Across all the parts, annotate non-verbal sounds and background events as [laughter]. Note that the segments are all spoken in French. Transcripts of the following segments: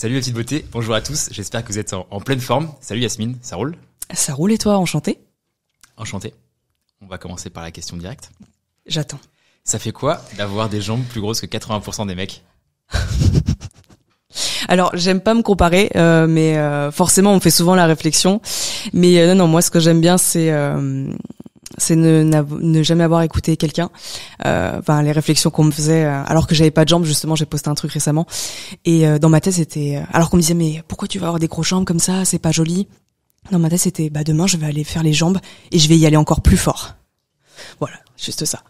Salut la petite beauté, bonjour à tous, j'espère que vous êtes en, pleine forme. Salut Yasmine, ça roule Ça roule et toi, enchanté Enchanté. On va commencer par la question directe. J'attends. Ça fait quoi d'avoir des jambes plus grosses que 80% des mecs [laughs] Alors, j'aime pas me comparer, euh, mais euh, forcément, on fait souvent la réflexion. Mais euh, non, non, moi, ce que j'aime bien, c'est c'est ne, ne jamais avoir écouté quelqu'un. Euh, enfin, les réflexions qu'on me faisait euh, alors que j'avais pas de jambes, justement, j'ai posté un truc récemment et euh, dans ma tête c'était euh, alors qu'on me disait mais pourquoi tu vas avoir des gros jambes comme ça, c'est pas joli. Dans ma tête c'était bah demain je vais aller faire les jambes et je vais y aller encore plus fort. Voilà, juste ça.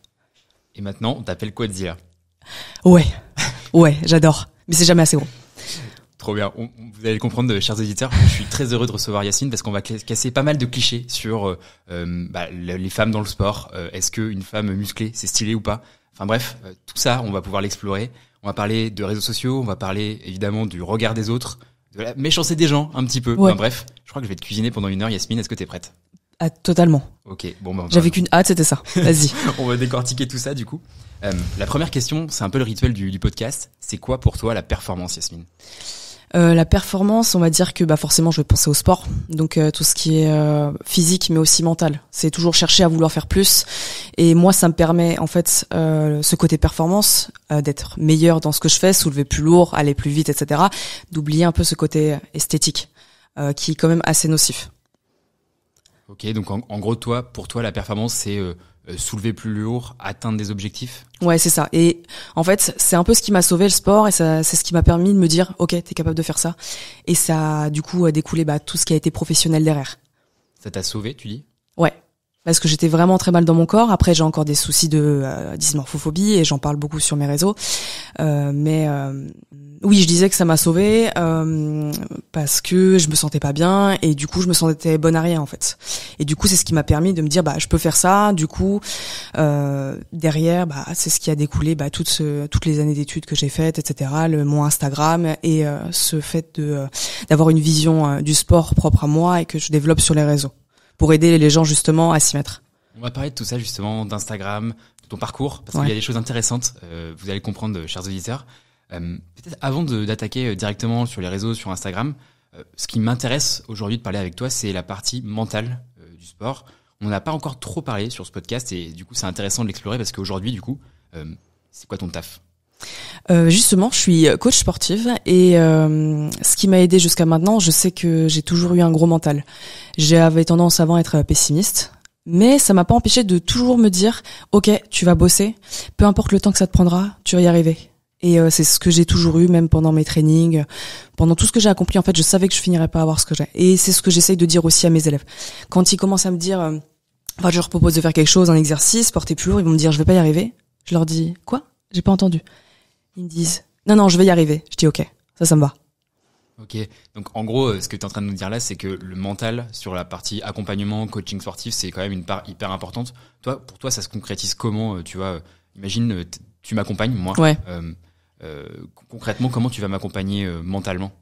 Et maintenant, on t'appelle quoi dire Ouais, ouais, j'adore, mais c'est jamais assez gros vous allez comprendre, chers éditeurs, je suis très heureux de recevoir Yacine parce qu'on va casser pas mal de clichés sur euh, euh, bah, les femmes dans le sport. Euh, est-ce qu'une femme musclée, c'est stylé ou pas Enfin bref, tout ça, on va pouvoir l'explorer. On va parler de réseaux sociaux, on va parler évidemment du regard des autres, de la méchanceté des gens un petit peu. bref, je crois que je vais te cuisiner pendant une heure, Yasmine. Est-ce que t'es prête ah, totalement. Ok, bon bah, J'avais qu'une hâte, c'était ça. Vas-y. [laughs] on va décortiquer tout ça du coup. la première question, c'est un peu le rituel du, du podcast. C'est quoi pour toi la performance, Yasmine euh, la performance, on va dire que bah forcément, je vais penser au sport, donc euh, tout ce qui est euh, physique, mais aussi mental. C'est toujours chercher à vouloir faire plus. Et moi, ça me permet en fait ce côté performance d'être meilleur dans ce que je fais, soulever plus lourd, aller plus vite, etc. D'oublier un peu ce côté esthétique, qui est quand même assez nocif. Ok, donc en, en, gros, toi, pour toi, la performance, c'est euh, soulever plus lourd, atteindre des objectifs. Ouais, c'est ça. Et en fait, c'est un peu ce qui m'a sauvé le sport et c'est ce qui m'a permis de me dire, ok, t'es capable de faire ça. Et ça du coup a découlé bah, tout ce qui a été professionnel derrière. Ça t'a sauvé, tu dis parce que j'étais vraiment très mal dans mon corps. Après, j'ai encore des soucis de euh, dysmorphophobie et j'en parle beaucoup sur mes réseaux. Euh, mais euh, oui, je disais que ça m'a sauvée parce que je me sentais pas bien et du coup, je me sentais bonne à rien en fait. Et du coup, c'est ce qui m'a permis de me dire bah je peux faire ça. Du coup, derrière, bah, c'est ce qui a découlé bah toutes toutes les années d'études que j'ai faites, etc. Le mon Instagram et ce fait de d'avoir une vision du sport propre à moi et que je développe sur les réseaux pour aider les gens justement à s'y mettre. On va parler de tout ça justement, d'Instagram, de ton parcours, parce qu'il y a des choses intéressantes, euh, vous allez comprendre, euh, chers auditeurs. Euh, peut-être avant d'attaquer directement sur les réseaux, sur Instagram, ce qui m'intéresse aujourd'hui de parler avec toi, c'est la partie mentale du sport. On n'a pas encore trop parlé sur ce podcast et du coup c'est intéressant de l'explorer parce qu'aujourd'hui du coup, c'est quoi ton taf euh, justement, je suis euh, coach sportive et euh, ce qui m'a aidé jusqu'à maintenant, je sais que j'ai toujours eu un gros mental. J'avais tendance avant à être pessimiste, mais ça m'a pas empêché de toujours me dire "OK, tu vas bosser, peu importe le temps que ça te prendra, tu vas y arriver." Et c'est ce que j'ai toujours eu, même pendant mes trainings, pendant tout ce que j'ai accompli. En fait, je savais que je finirais pas à avoir ce que j'ai. Et c'est ce que j'essaye de dire aussi à mes élèves. Quand ils commencent à me dire, enfin, je leur propose de faire quelque chose, un exercice, porter plus lourd, ils vont me dire, je vais pas y arriver. Je leur dis, quoi? J'ai pas entendu. Ils me disent non, non, je vais y arriver. Je dis ok, ça, ça me va. Ok, donc en gros, euh, ce que tu es en train de nous dire là, c'est que le mental sur la partie accompagnement, coaching sportif, c'est quand même une part hyper importante. Toi, pour toi, ça se concrétise comment euh, Tu vois, euh, imagine, tu m'accompagnes, moi. Ouais. concrètement, comment tu vas m'accompagner mentalement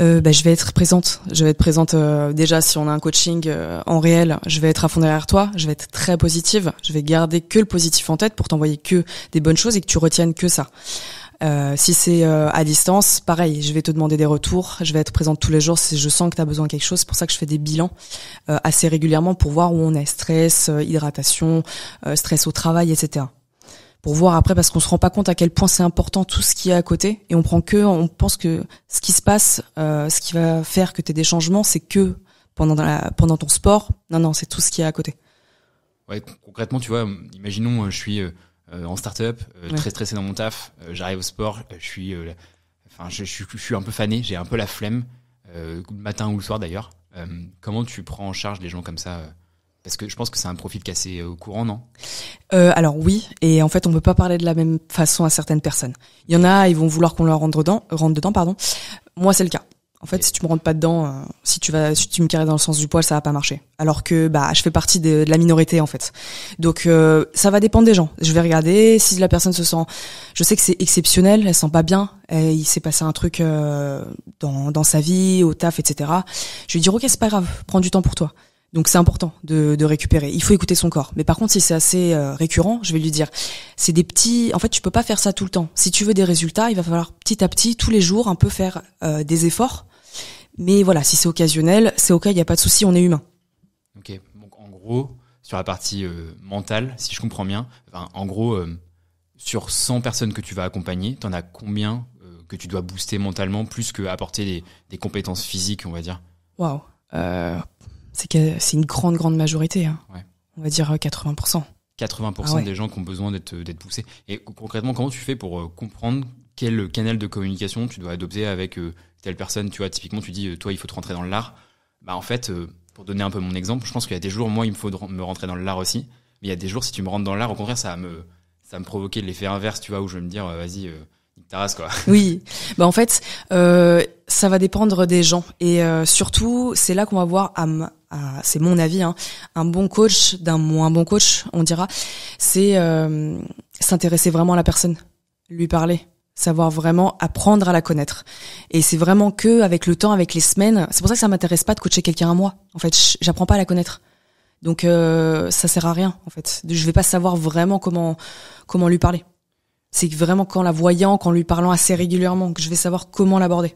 euh, bah, je vais être présente. Je vais être présente euh, déjà si on a un coaching euh, en réel, je vais être à fond derrière toi, je vais être très positive, je vais garder que le positif en tête pour t'envoyer que des bonnes choses et que tu retiennes que ça. Euh, si c'est à distance, pareil, je vais te demander des retours, je vais être présente tous les jours si je sens que tu as besoin de quelque chose. C'est pour ça que je fais des bilans assez régulièrement pour voir où on est, stress, hydratation, stress au travail, etc pour voir après parce qu'on se rend pas compte à quel point c'est important tout ce qui est à côté et on prend que on pense que ce qui se passe euh, ce qui va faire que tu aies des changements c'est que pendant pendant ton sport non non c'est tout ce qui est à côté ouais concrètement tu vois imaginons euh, je suis euh, en start-up très stressé dans mon taf j'arrive au sport je suis enfin je, je, suis un peu fané j'ai un peu la flemme le matin ou le soir d'ailleurs comment tu prends en charge des gens comme ça parce que je pense que c'est un profil qui est assez euh, courant, non euh, Alors oui, et en fait, on peut pas parler de la même façon à certaines personnes. Il y en a, ils vont vouloir qu'on leur rentre dedans, rentre dedans, pardon. Moi, c'est le cas. En fait, si tu me rentres pas dedans, euh, si tu vas, si tu me carres dans le sens du poil, ça va pas marcher. Alors que bah, je fais partie de, la minorité en fait. Donc ça va dépendre des gens. Je vais regarder si la personne se sent. Je sais que c'est exceptionnel, elle se sent pas bien, il s'est passé un truc dans, sa vie, au taf, etc. Je vais dire ok, c'est pas grave, prends du temps pour toi. Donc c'est important de, récupérer. Il faut écouter son corps. Mais par contre, si c'est assez euh, récurrent, je vais lui dire, c'est des petits. En fait, tu peux pas faire ça tout le temps. Si tu veux des résultats, il va falloir petit à petit, tous les jours, un peu faire euh, des efforts. Mais voilà, si c'est occasionnel, c'est ok, il n'y a pas de souci, on est humain. Ok. Donc en gros, sur la partie euh, mentale, si je comprends bien, en gros, sur 100 personnes que tu vas accompagner, t'en as combien que tu dois booster mentalement plus que apporter des, des compétences physiques, on va dire Waouh c'est que c'est une grande, grande majorité. Hein. On va dire 80%. Euh, 80% ah des gens qui ont besoin d'être poussés. Et concrètement, comment tu fais pour euh, comprendre quel euh, canal de communication tu dois adopter avec telle personne Tu vois, typiquement, tu dis, toi, il faut te rentrer dans l'art. Bah, en fait, pour donner un peu mon exemple, je pense qu'il y a des jours, moi, il me faut me rentrer dans l'art aussi. Mais il y a des jours, si tu me rentres dans l'art, au contraire, ça va me, ça me provoquer l'effet inverse, tu vois, où je vais me dire, vas-y, euh, quoi. [laughs] Oui, bah en fait, ça va dépendre des gens et surtout c'est là qu'on va voir à, c'est mon avis, hein, un bon coach d'un moins bon coach, on dira, c'est euh, s'intéresser vraiment à la personne, lui parler, savoir vraiment apprendre à la connaître. Et c'est vraiment que avec le temps, avec les semaines, c'est pour ça que ça m'intéresse pas de coacher quelqu'un à moi. En fait, j'apprends pas à la connaître. Donc euh, ça sert à rien en fait. Je vais pas savoir vraiment comment comment lui parler. C'est vraiment qu'en la voyant, qu'en lui parlant assez régulièrement que je vais savoir comment l'aborder.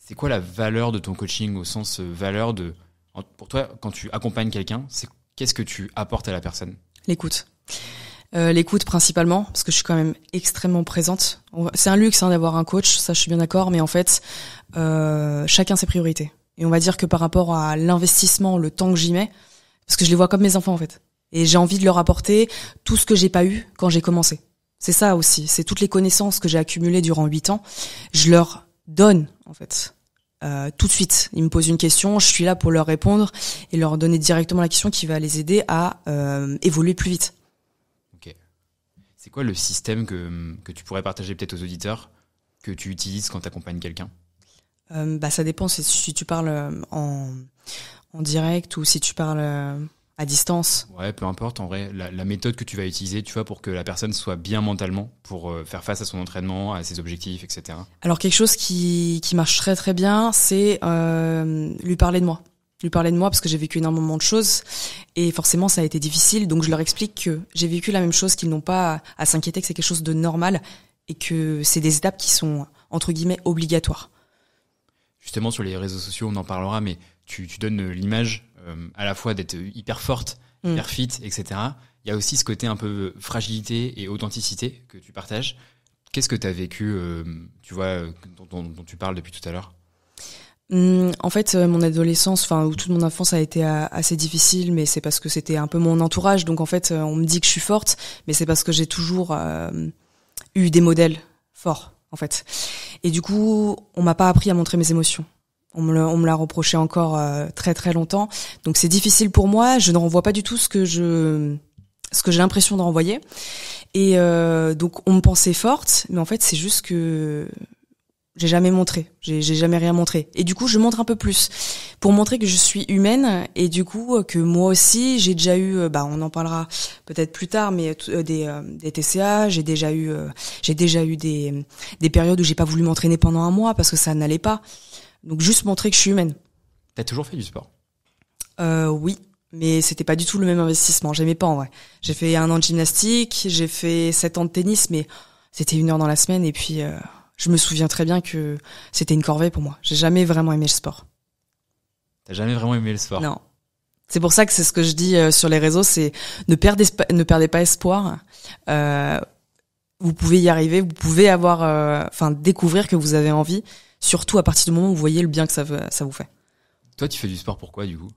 C'est quoi la valeur de ton coaching au sens euh, valeur de pour toi, quand tu accompagnes quelqu'un, c'est qu'est-ce que tu apportes à la personne L'écoute. Euh, l'écoute principalement, parce que je suis quand même extrêmement présente. C'est un luxe hein, d'avoir un coach, ça je suis bien d'accord, mais en fait, euh, chacun ses priorités. Et on va dire que par rapport à l'investissement, le temps que j'y mets, parce que je les vois comme mes enfants en fait. Et j'ai envie de leur apporter tout ce que j'ai pas eu quand j'ai commencé. C'est ça aussi, c'est toutes les connaissances que j'ai accumulées durant huit ans, je leur donne en fait. Euh, tout de suite. Ils me posent une question, je suis là pour leur répondre et leur donner directement la question qui va les aider à euh, évoluer plus vite. Ok. C'est quoi le système que, tu pourrais partager peut-être aux auditeurs que tu utilises quand tu accompagnes quelqu'un euh, bah, Ça dépend si, tu parles en, en direct ou si tu parles à distance Ouais, peu importe. En vrai, la, méthode que tu vas utiliser, tu vois, pour que la personne soit bien mentalement, pour euh, faire face à son entraînement, à ses objectifs, etc. Alors quelque chose qui, qui marche très très bien, c'est euh, lui parler de moi. Lui parler de moi parce que j'ai vécu énormément de choses et forcément ça a été difficile. Donc je leur explique que j'ai vécu la même chose, qu'ils n'ont pas à, à s'inquiéter, que c'est quelque chose de normal et que c'est des étapes qui sont entre guillemets obligatoires. Justement sur les réseaux sociaux, on en parlera, mais tu, tu donnes euh, l'image euh, à la fois d'être hyper forte, mm. hyper fit, etc. Il y a aussi ce côté un peu fragilité et authenticité que tu partages. Qu'est-ce que tu as vécu, euh, tu vois, dont, tu parles depuis tout à l'heure mm, en fait, euh, mon adolescence, enfin toute mon enfance a été assez difficile, mais c'est parce que c'était un peu mon entourage. Donc en fait, on me dit que je suis forte, mais c'est parce que j'ai toujours eu des modèles forts, en fait. Et du coup, on m'a pas appris à montrer mes émotions. On me, l'a reproché encore euh, très très longtemps. Donc c'est difficile pour moi. Je ne renvoie pas du tout ce que je ce que j'ai l'impression de renvoyer. Et euh, donc on me pensait forte, mais en fait c'est juste que j'ai jamais montré, j'ai jamais rien montré. Et du coup, je montre un peu plus pour montrer que je suis humaine et du coup euh, que moi aussi, j'ai déjà eu, bah on en parlera peut-être plus tard, mais des, des TCA, j'ai déjà eu, j'ai déjà eu des, des périodes où j'ai pas voulu m'entraîner pendant un mois parce que ça n'allait pas. Donc juste montrer que je suis humaine. T'as toujours fait du sport euh, Oui, mais c'était pas du tout le même investissement. J'aimais pas en vrai. J'ai fait un an de gymnastique, j'ai fait sept ans de tennis, mais c'était une heure dans la semaine. Et puis euh, je me souviens très bien que c'était une corvée pour moi. J'ai jamais vraiment aimé le sport. T'as jamais vraiment aimé le sport Non. C'est pour ça que c'est ce que je dis euh, sur les réseaux, c'est ne perdez, ne perdez pas espoir. vous pouvez y arriver, vous pouvez avoir, enfin découvrir que vous avez envie surtout à partir du moment où vous voyez le bien que ça, vous fait. Toi, tu fais du sport pourquoi du coup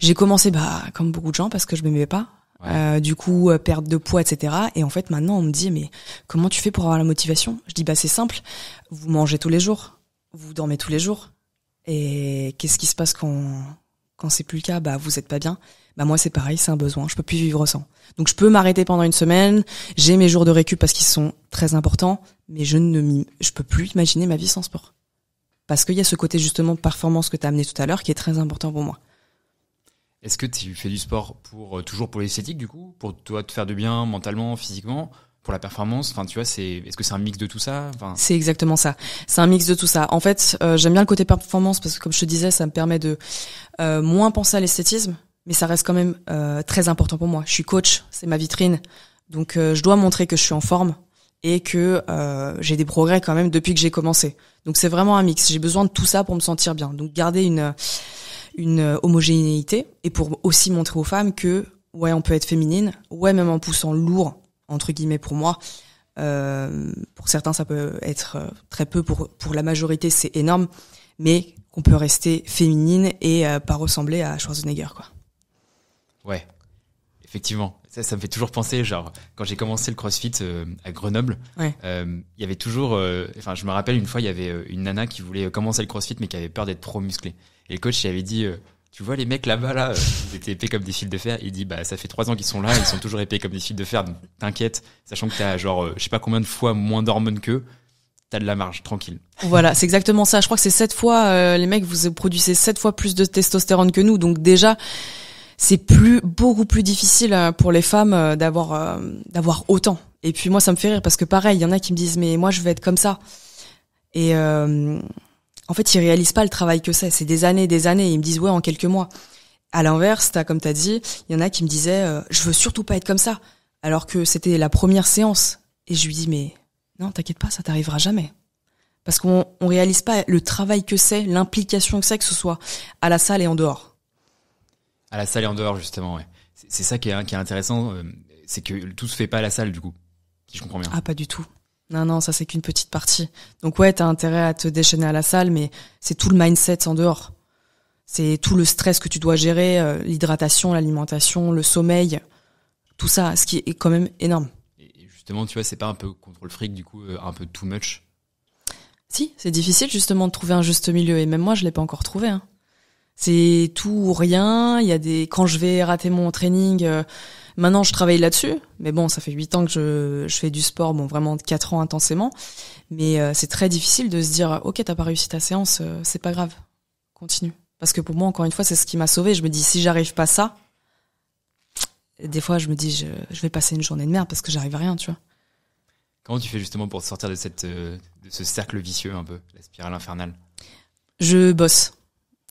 J'ai commencé bah, comme beaucoup de gens parce que je m'aimais pas. Euh, du coup, perdre euh, perte de poids, etc. Et en fait, maintenant, on me dit, mais comment tu fais pour avoir la motivation Je dis, bah c'est simple, vous mangez tous les jours, vous dormez tous les jours. Et qu'est-ce qui se passe quand, quand c'est plus le cas Bah vous êtes pas bien. Bah moi, c'est pareil, c'est un besoin, je peux plus vivre sans. Donc je peux m'arrêter pendant une semaine, j'ai mes jours de récup parce qu'ils sont très importants, mais je ne je peux plus imaginer ma vie sans sport. Parce qu'il y a ce côté justement performance que tu as amené tout à l'heure qui est très important pour moi. Est-ce que tu fais du sport pour euh, toujours pour l'esthétique du coup, pour toi te faire du bien mentalement, physiquement, pour la performance Enfin, tu vois, c'est est-ce que c'est un mix de tout ça C'est exactement ça. C'est un mix de tout ça. En fait, euh, j'aime bien le côté performance parce que comme je te disais, ça me permet de euh, moins penser à l'esthétisme, mais ça reste quand même très important pour moi. Je suis coach, c'est ma vitrine, donc je dois montrer que je suis en forme et que euh, j'ai des progrès quand même depuis que j'ai commencé. Donc c'est vraiment un mix. J'ai besoin de tout ça pour me sentir bien. Donc garder une une homogénéité et pour aussi montrer aux femmes que ouais on peut être féminine, ouais même en poussant lourd entre guillemets pour moi. Euh, pour certains ça peut être euh, très peu, pour pour la majorité c'est énorme, mais qu'on peut rester féminine et euh, pas ressembler à Schwarzenegger quoi. Ouais. Effectivement, ça, me fait toujours penser, genre, quand j'ai commencé le CrossFit euh, à Grenoble, euh, il y avait toujours, euh, enfin, je me rappelle une fois, il y avait une nana qui voulait commencer le CrossFit, mais qui avait peur d'être trop musclée. Et le coach, il avait dit, tu vois les mecs là-bas, là, ils étaient épais comme des fils de fer. Il dit, bah, ça fait trois ans qu'ils sont là, ils sont toujours épais comme des fils de fer, t'inquiète, sachant que t'as, genre, je sais pas combien de fois moins d'hormones qu'eux, t'as de la marge, tranquille. Voilà, c'est exactement ça. Je crois que c'est sept fois, les mecs, vous produisez sept fois plus de testostérone que nous, donc déjà, c'est plus beaucoup plus difficile euh, pour les femmes euh, d'avoir euh, d'avoir autant. Et puis moi, ça me fait rire parce que pareil, il y en a qui me disent mais moi je veux être comme ça. Et en fait, ils réalisent pas le travail que c'est. C'est des années, des années. ils me disent ouais en quelques mois. À l'inverse, t'as comme t'as dit, il y en a qui me disaient je veux surtout pas être comme ça, alors que c'était la première séance. Et je lui dis mais non, t'inquiète pas, ça t'arrivera jamais. Parce qu'on on réalise pas le travail que c'est, l'implication que c'est que ce soit à la salle et en dehors. À la salle et en dehors, justement, C'est ça qui est, qui est intéressant, euh, c'est que tout se fait pas à la salle, du coup, je comprends bien. Ah, pas du tout. Non, non, ça c'est qu'une petite partie. Donc ouais, t'as intérêt à te déchaîner à la salle, mais c'est tout le mindset en dehors. C'est tout le stress que tu dois gérer, euh, l'hydratation, l'alimentation, le sommeil, tout ça, ce qui est quand même énorme. Et justement, tu vois, c'est pas un peu contre le fric, du coup, euh, un peu too much Si, c'est difficile justement de trouver un juste milieu, et même moi je l'ai pas encore trouvé. Hein. C'est tout ou rien. Il y a des quand je vais rater mon training. Euh, maintenant, je travaille là-dessus. Mais bon, ça fait huit ans que je, fais du sport. Bon, vraiment quatre ans intensément. Mais euh, c'est très difficile de se dire ok, t'as pas réussi ta séance, euh, c'est pas grave, continue. Parce que pour moi, encore une fois, c'est ce qui m'a sauvé. Je me dis si j'arrive pas ça, des fois, je me dis je, vais passer une journée de merde parce que j'arrive à rien, tu vois. Comment tu fais justement pour sortir de cette de ce cercle vicieux un peu, la spirale infernale Je bosse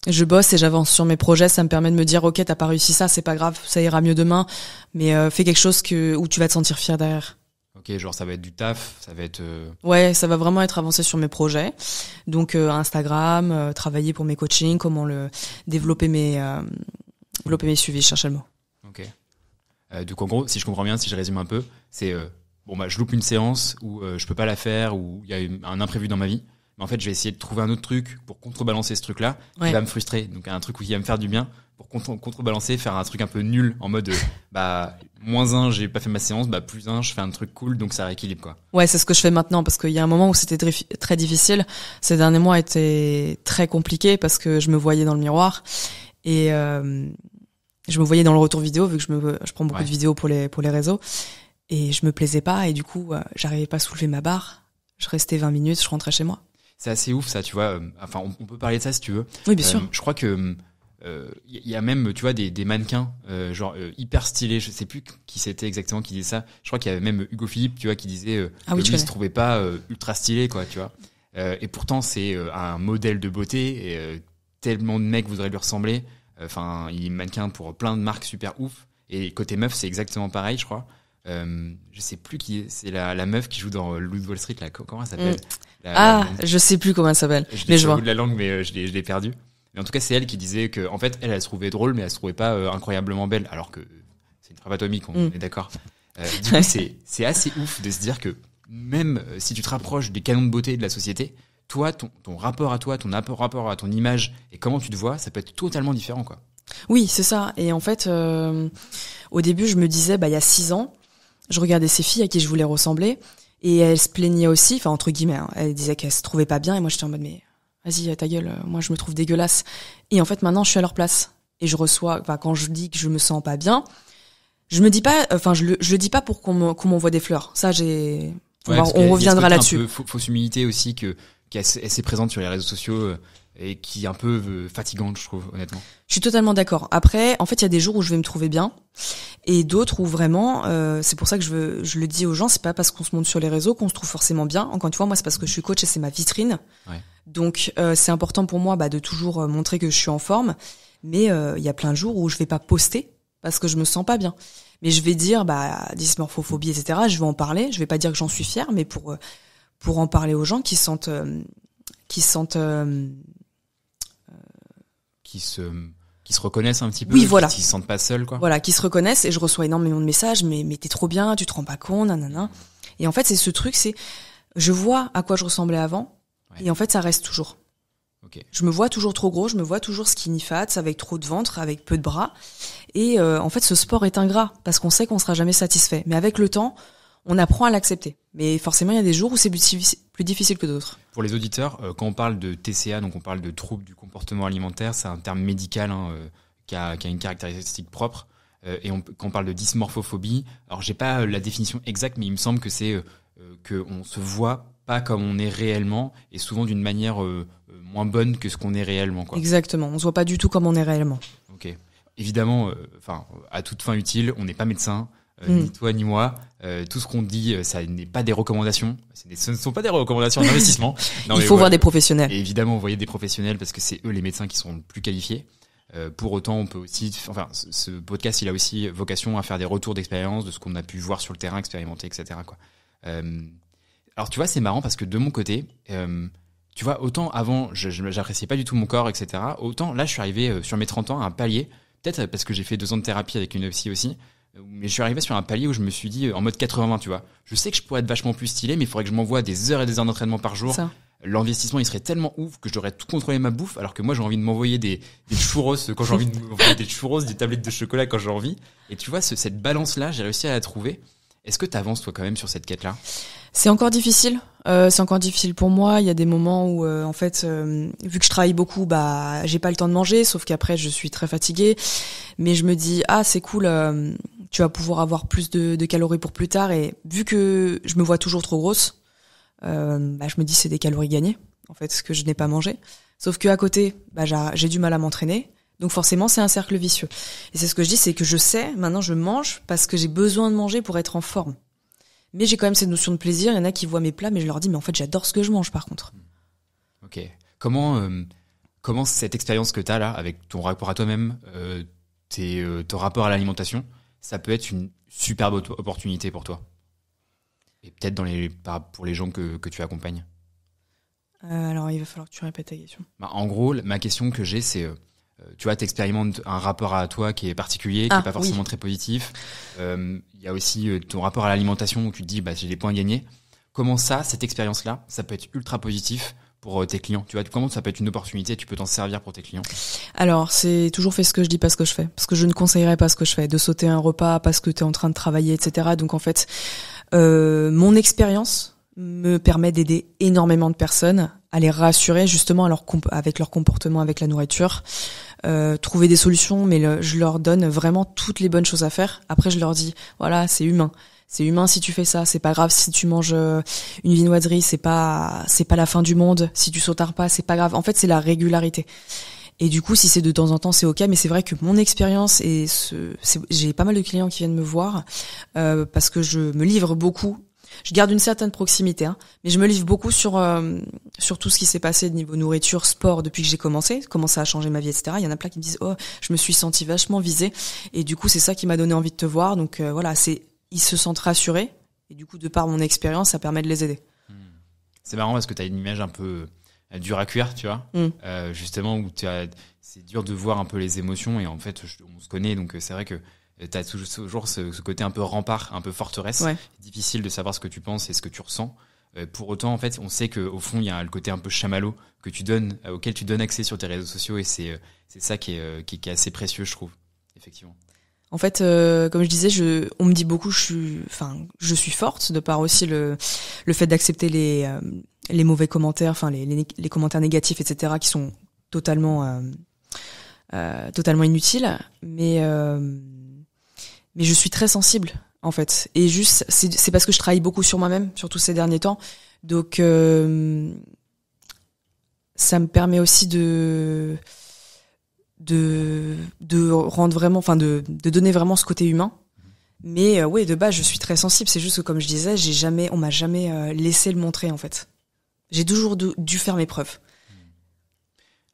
je bosse et j'avance sur mes projets. Ça me permet de me dire, ok, t'as pas réussi ça, c'est pas grave, ça ira mieux demain. Mais euh, fais quelque chose que, où tu vas te sentir fier derrière. Ok, genre ça va être du taf, ça va être. Euh, ouais, ça va vraiment être avancé sur mes projets. Donc euh, Instagram, travailler pour mes coachings, comment le développer mes développer mes suivis, je cherche le mot. Ok. du coup, en gros, si je comprends bien, si je résume un peu, c'est bon bah je loupe une séance où je peux pas la faire où il y a un imprévu dans ma vie en fait, je vais essayer de trouver un autre truc pour contrebalancer ce truc-là qui va me frustrer. Donc, un truc qui va me faire du bien pour contrebalancer, faire un truc un peu nul en mode, euh, [laughs] bah, moins un j'ai pas fait ma séance, bah, plus un je fais un truc cool, donc ça rééquilibre, quoi. Ouais, c'est ce que je fais maintenant parce qu'il y a un moment où c'était très difficile. Ces derniers mois étaient très compliqués parce que je me voyais dans le miroir et euh, je me voyais dans le retour vidéo vu que je, je prends beaucoup de vidéos pour les, pour les réseaux et je me plaisais pas et du coup, euh, j'arrivais pas à soulever ma barre. Je restais 20 minutes, je rentrais chez moi c'est assez ouf ça, tu vois. Euh, enfin, on, peut parler de ça si tu veux. Oui, bien sûr. Euh, je crois que il euh, y a même tu vois des, mannequins genre hyper stylés je sais plus qui c'était exactement qui disait ça je crois qu'il y avait même Hugo Philippe tu vois qui disait ah que oui, ne se trouvait pas ultra stylé quoi tu vois et pourtant c'est un modèle de beauté et tellement de mecs voudraient lui ressembler enfin il est mannequin pour plein de marques super ouf et côté meuf c'est exactement pareil je crois je sais plus qui c'est la, meuf qui joue dans Loot Wall Street là comment elle s'appelle ah, je sais plus comment elle s'appelle. Je mais je de la langue, mais euh, je l'ai perdu. Mais en tout cas, c'est elle qui disait que, en fait, elle, elle se trouvait drôle, mais elle se trouvait pas euh, incroyablement belle, alors que c'est une frappe atomique, on mm. est d'accord. Euh, du coup, [laughs] c'est assez ouf de se dire que même si tu te rapproches des canons de beauté de la société, toi, ton, rapport à toi, ton rapport à ton image et comment tu te vois, ça peut être totalement différent, quoi. Oui, c'est ça. Et en fait, au début, je me disais, bah, il y a six ans, je regardais ces filles à qui je voulais ressembler et elle se plaignait aussi, enfin entre guillemets, hein. elle disait qu'elle se trouvait pas bien et moi j'étais en mode mais vas-y ta gueule, euh, moi je me trouve dégueulasse. Et en fait maintenant je suis à leur place et je reçois, enfin quand je dis que je me sens pas bien, je me dis pas, euh, enfin je le, dis pas pour qu'on m'envoie des fleurs. Ça j'ai, on, reviendra là-dessus. Fausse humilité aussi que qu'elle s'est présente sur les réseaux sociaux. Euh, et qui est un peu euh, fatigante, je trouve, honnêtement. Je suis totalement d'accord. Après, en fait, il y a des jours où je vais me trouver bien et d'autres où vraiment, euh, c'est pour ça que je, veux, je le dis aux gens, c'est pas parce qu'on se montre sur les réseaux qu'on se trouve forcément bien. Encore une fois, moi, c'est parce que je suis coach et c'est ma vitrine. Ouais. Donc, euh, c'est important pour moi bah, de toujours euh, montrer que je suis en forme. Mais euh, il y a plein de jours où je vais pas poster parce que je me sens pas bien. Mais je vais dire, bah, dysmorphophobie, etc. Je vais en parler. Je vais pas dire que j'en suis fière, mais pour pour en parler aux gens qui sentent qui sentent qui se qui se reconnaissent un petit peu, qui se sentent pas seuls, quoi. Voilà, qui se reconnaissent et je reçois énormément de messages, mais mais t'es trop bien, tu te rends pas compte, nanana. Et en fait, c'est ce truc, c'est je vois à quoi je ressemblais avant et en fait, ça reste toujours. Je me vois toujours trop gros, je me vois toujours skinny fat, avec trop de ventre, avec peu de bras. Et euh, en fait, ce sport est ingrat parce qu'on sait qu'on sera jamais satisfait. Mais avec le temps, on apprend à l'accepter. Mais forcément, il y a des jours où c'est plus difficile que d'autres. Pour les auditeurs, euh, quand on parle de TCA, donc on parle de troubles du comportement alimentaire, c'est un terme médical hein, euh, qui, a, une caractéristique propre. Euh, et quand on parle de dysmorphophobie, alors j'ai pas la définition exacte, mais il me semble que c'est qu'on se voit pas comme on est réellement et souvent d'une manière moins bonne que ce qu'on est réellement. Exactement, on se voit pas du tout comme on est réellement. Ok. Évidemment, enfin, à toute fin utile, on n'est pas médecin, euh, ni hmm. toi ni moi. Euh, tout ce qu'on dit, euh, ça n'est pas des recommandations. ce ne sont pas des recommandations d'investissement. [laughs] Il faut voir des professionnels. évidemment évidemment, voyez des professionnels parce que c'est eux les médecins qui sont le plus qualifiés. pour autant, on peut aussi, enfin, ce podcast, il a aussi vocation à faire des retours d'expérience de ce qu'on a pu voir sur le terrain, expérimenter, etc. Quoi. alors, tu vois, c'est marrant parce que de mon côté, tu vois, autant avant, je j'appréciais pas du tout mon corps, etc. Autant là, je suis arrivé sur mes 30 ans à un palier, peut-être parce que j'ai fait deux ans de thérapie avec une psy aussi, mais je suis arrivé sur un palier où je me suis dit euh, en mode 80 tu vois je sais que je pourrais être vachement plus stylé mais il faudrait que je m'envoie des heures et des heures d'entraînement par jour L'investissement, il serait tellement ouf que j'aurais tout contrôlé ma bouffe, alors que moi, j'ai envie de m'envoyer des, des quand j'ai envie de m'envoyer des churros, des tablettes de chocolat quand j'ai envie. Et tu vois, ce, cette balance-là, j'ai réussi à la trouver. Est-ce que tu avances, toi, quand même, sur cette quête-là C'est encore difficile. Euh, c'est encore difficile pour moi. Il y a des moments où, euh, en fait, euh, vu que je travaille beaucoup, bah, j'ai pas le temps de manger, sauf qu'après, je suis très fatiguée. Mais je me dis, ah, c'est cool, tu vas pouvoir avoir plus de, calories pour plus tard. Et vu que je me vois toujours trop grosse, euh, bah, je me dis c'est des calories gagnées, en fait, ce que je n'ai pas mangé. Sauf que à côté, bah, j'ai du mal à m'entraîner. Donc forcément, c'est un cercle vicieux. Et c'est ce que je dis, c'est que je sais, maintenant je mange parce que j'ai besoin de manger pour être en forme. Mais j'ai quand même cette notion de plaisir. Il y en a qui voient mes plats, mais je leur dis, mais en fait, j'adore ce que je mange par contre. Mmh. Ok. Comment, euh, comment cette expérience que tu as là, avec ton rapport à toi-même, euh, ton rapport à l'alimentation, ça peut être une superbe opportunité pour toi Et peut-être dans les, pour les gens que, tu accompagnes euh, Alors, il va falloir que tu répètes ta question. Bah, en gros, ma question que j'ai, c'est euh, tu vois, expérimentes un rapport à toi qui est particulier, qui n'est ah, pas forcément très positif. Euh, il y a aussi ton rapport à l'alimentation où tu te dis, bah, j'ai des points à gagner. Comment ça, cette expérience-là, ça peut être ultra positif pour euh, tes clients Tu vois, comment ça peut être une opportunité Tu peux t'en servir pour tes clients Alors, c'est toujours fait ce que je dis, pas ce que je fais. Parce que je ne conseillerais pas ce que je fais. De sauter un repas parce que tu es en train de travailler, etc. Donc, en fait, euh, mon expérience me permet d'aider énormément de personnes à les rassurer justement avec leur comportement, avec la nourriture, euh, trouver des solutions, mais je leur donne vraiment toutes les bonnes choses à faire. Après, je leur dis, voilà, c'est humain c'est humain si tu fais ça, c'est pas grave si tu manges euh, une viennoiserie, c'est pas c'est pas la fin du monde, si tu sautes pas. c'est pas grave. En fait, c'est la régularité. Et du coup, si c'est de temps en temps, c'est ok. Mais c'est vrai que mon expérience et ce, j'ai pas mal de clients qui viennent me voir euh, parce que je me livre beaucoup. Je garde une certaine proximité, hein, mais je me livre beaucoup sur euh, sur tout ce qui s'est passé de niveau nourriture, sport depuis que j'ai commencé, ça à changer ma vie, etc. Il y en a plein qui me disent oh, je me suis senti vachement visée et du coup c'est ça qui m'a donné envie de te voir. Donc voilà, c'est ils se sentent rassurés. Et du coup, de par mon expérience, ça permet de les aider. Hmm. C'est marrant parce que tu as une image un peu euh, dure à cuire, tu vois. Hmm. Euh, justement, où c'est dur de voir un peu les émotions. Et en fait, on se connaît. Donc, euh, c'est vrai que tu as toujours ce, côté un peu rempart, un peu forteresse. Difficile de savoir ce que tu penses et ce que tu ressens. pour autant, en fait, on sait qu'au fond, il y a le côté un peu chamallow que tu donnes, auquel tu donnes accès sur tes réseaux sociaux. Et c'est ça qui est, qui est assez précieux, je trouve. Effectivement. En fait, euh, comme je disais, je, on me dit beaucoup, je suis, enfin, je suis forte de par aussi le, le fait d'accepter les, euh, les mauvais commentaires, enfin les, les, commentaires négatifs, etc., qui sont totalement, euh, totalement inutiles. Mais, mais je suis très sensible, en fait. Et juste, c'est parce que je travaille beaucoup sur moi-même, surtout ces derniers temps. Donc, ça me permet aussi de de, de rendre vraiment, enfin de, donner vraiment ce côté humain. Mais euh, oui, de base, je suis très sensible. C'est juste que, comme je disais, j'ai jamais, on m'a jamais euh, laissé le montrer en fait. J'ai toujours dû, faire mes preuves.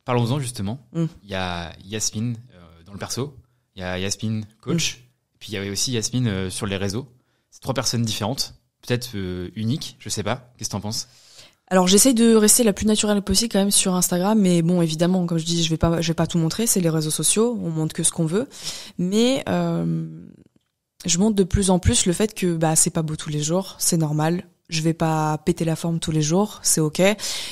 Parlons-en justement. Mm. Il y a Yasmine euh, dans le perso, il y a Yasmine coach, mm. puis il y avait aussi Yasmine sur les réseaux. C'est trois personnes différentes, peut-être uniques, je sais pas. Qu'est-ce que tu en penses alors j'essaye de rester la plus naturelle possible quand même sur Instagram, mais bon évidemment comme je dis je vais pas je vais pas tout montrer, c'est les réseaux sociaux, on montre que ce qu'on veut, mais euh, je montre de plus en plus le fait que bah c'est pas beau tous les jours, c'est normal, je vais pas péter la forme tous les jours, c'est ok,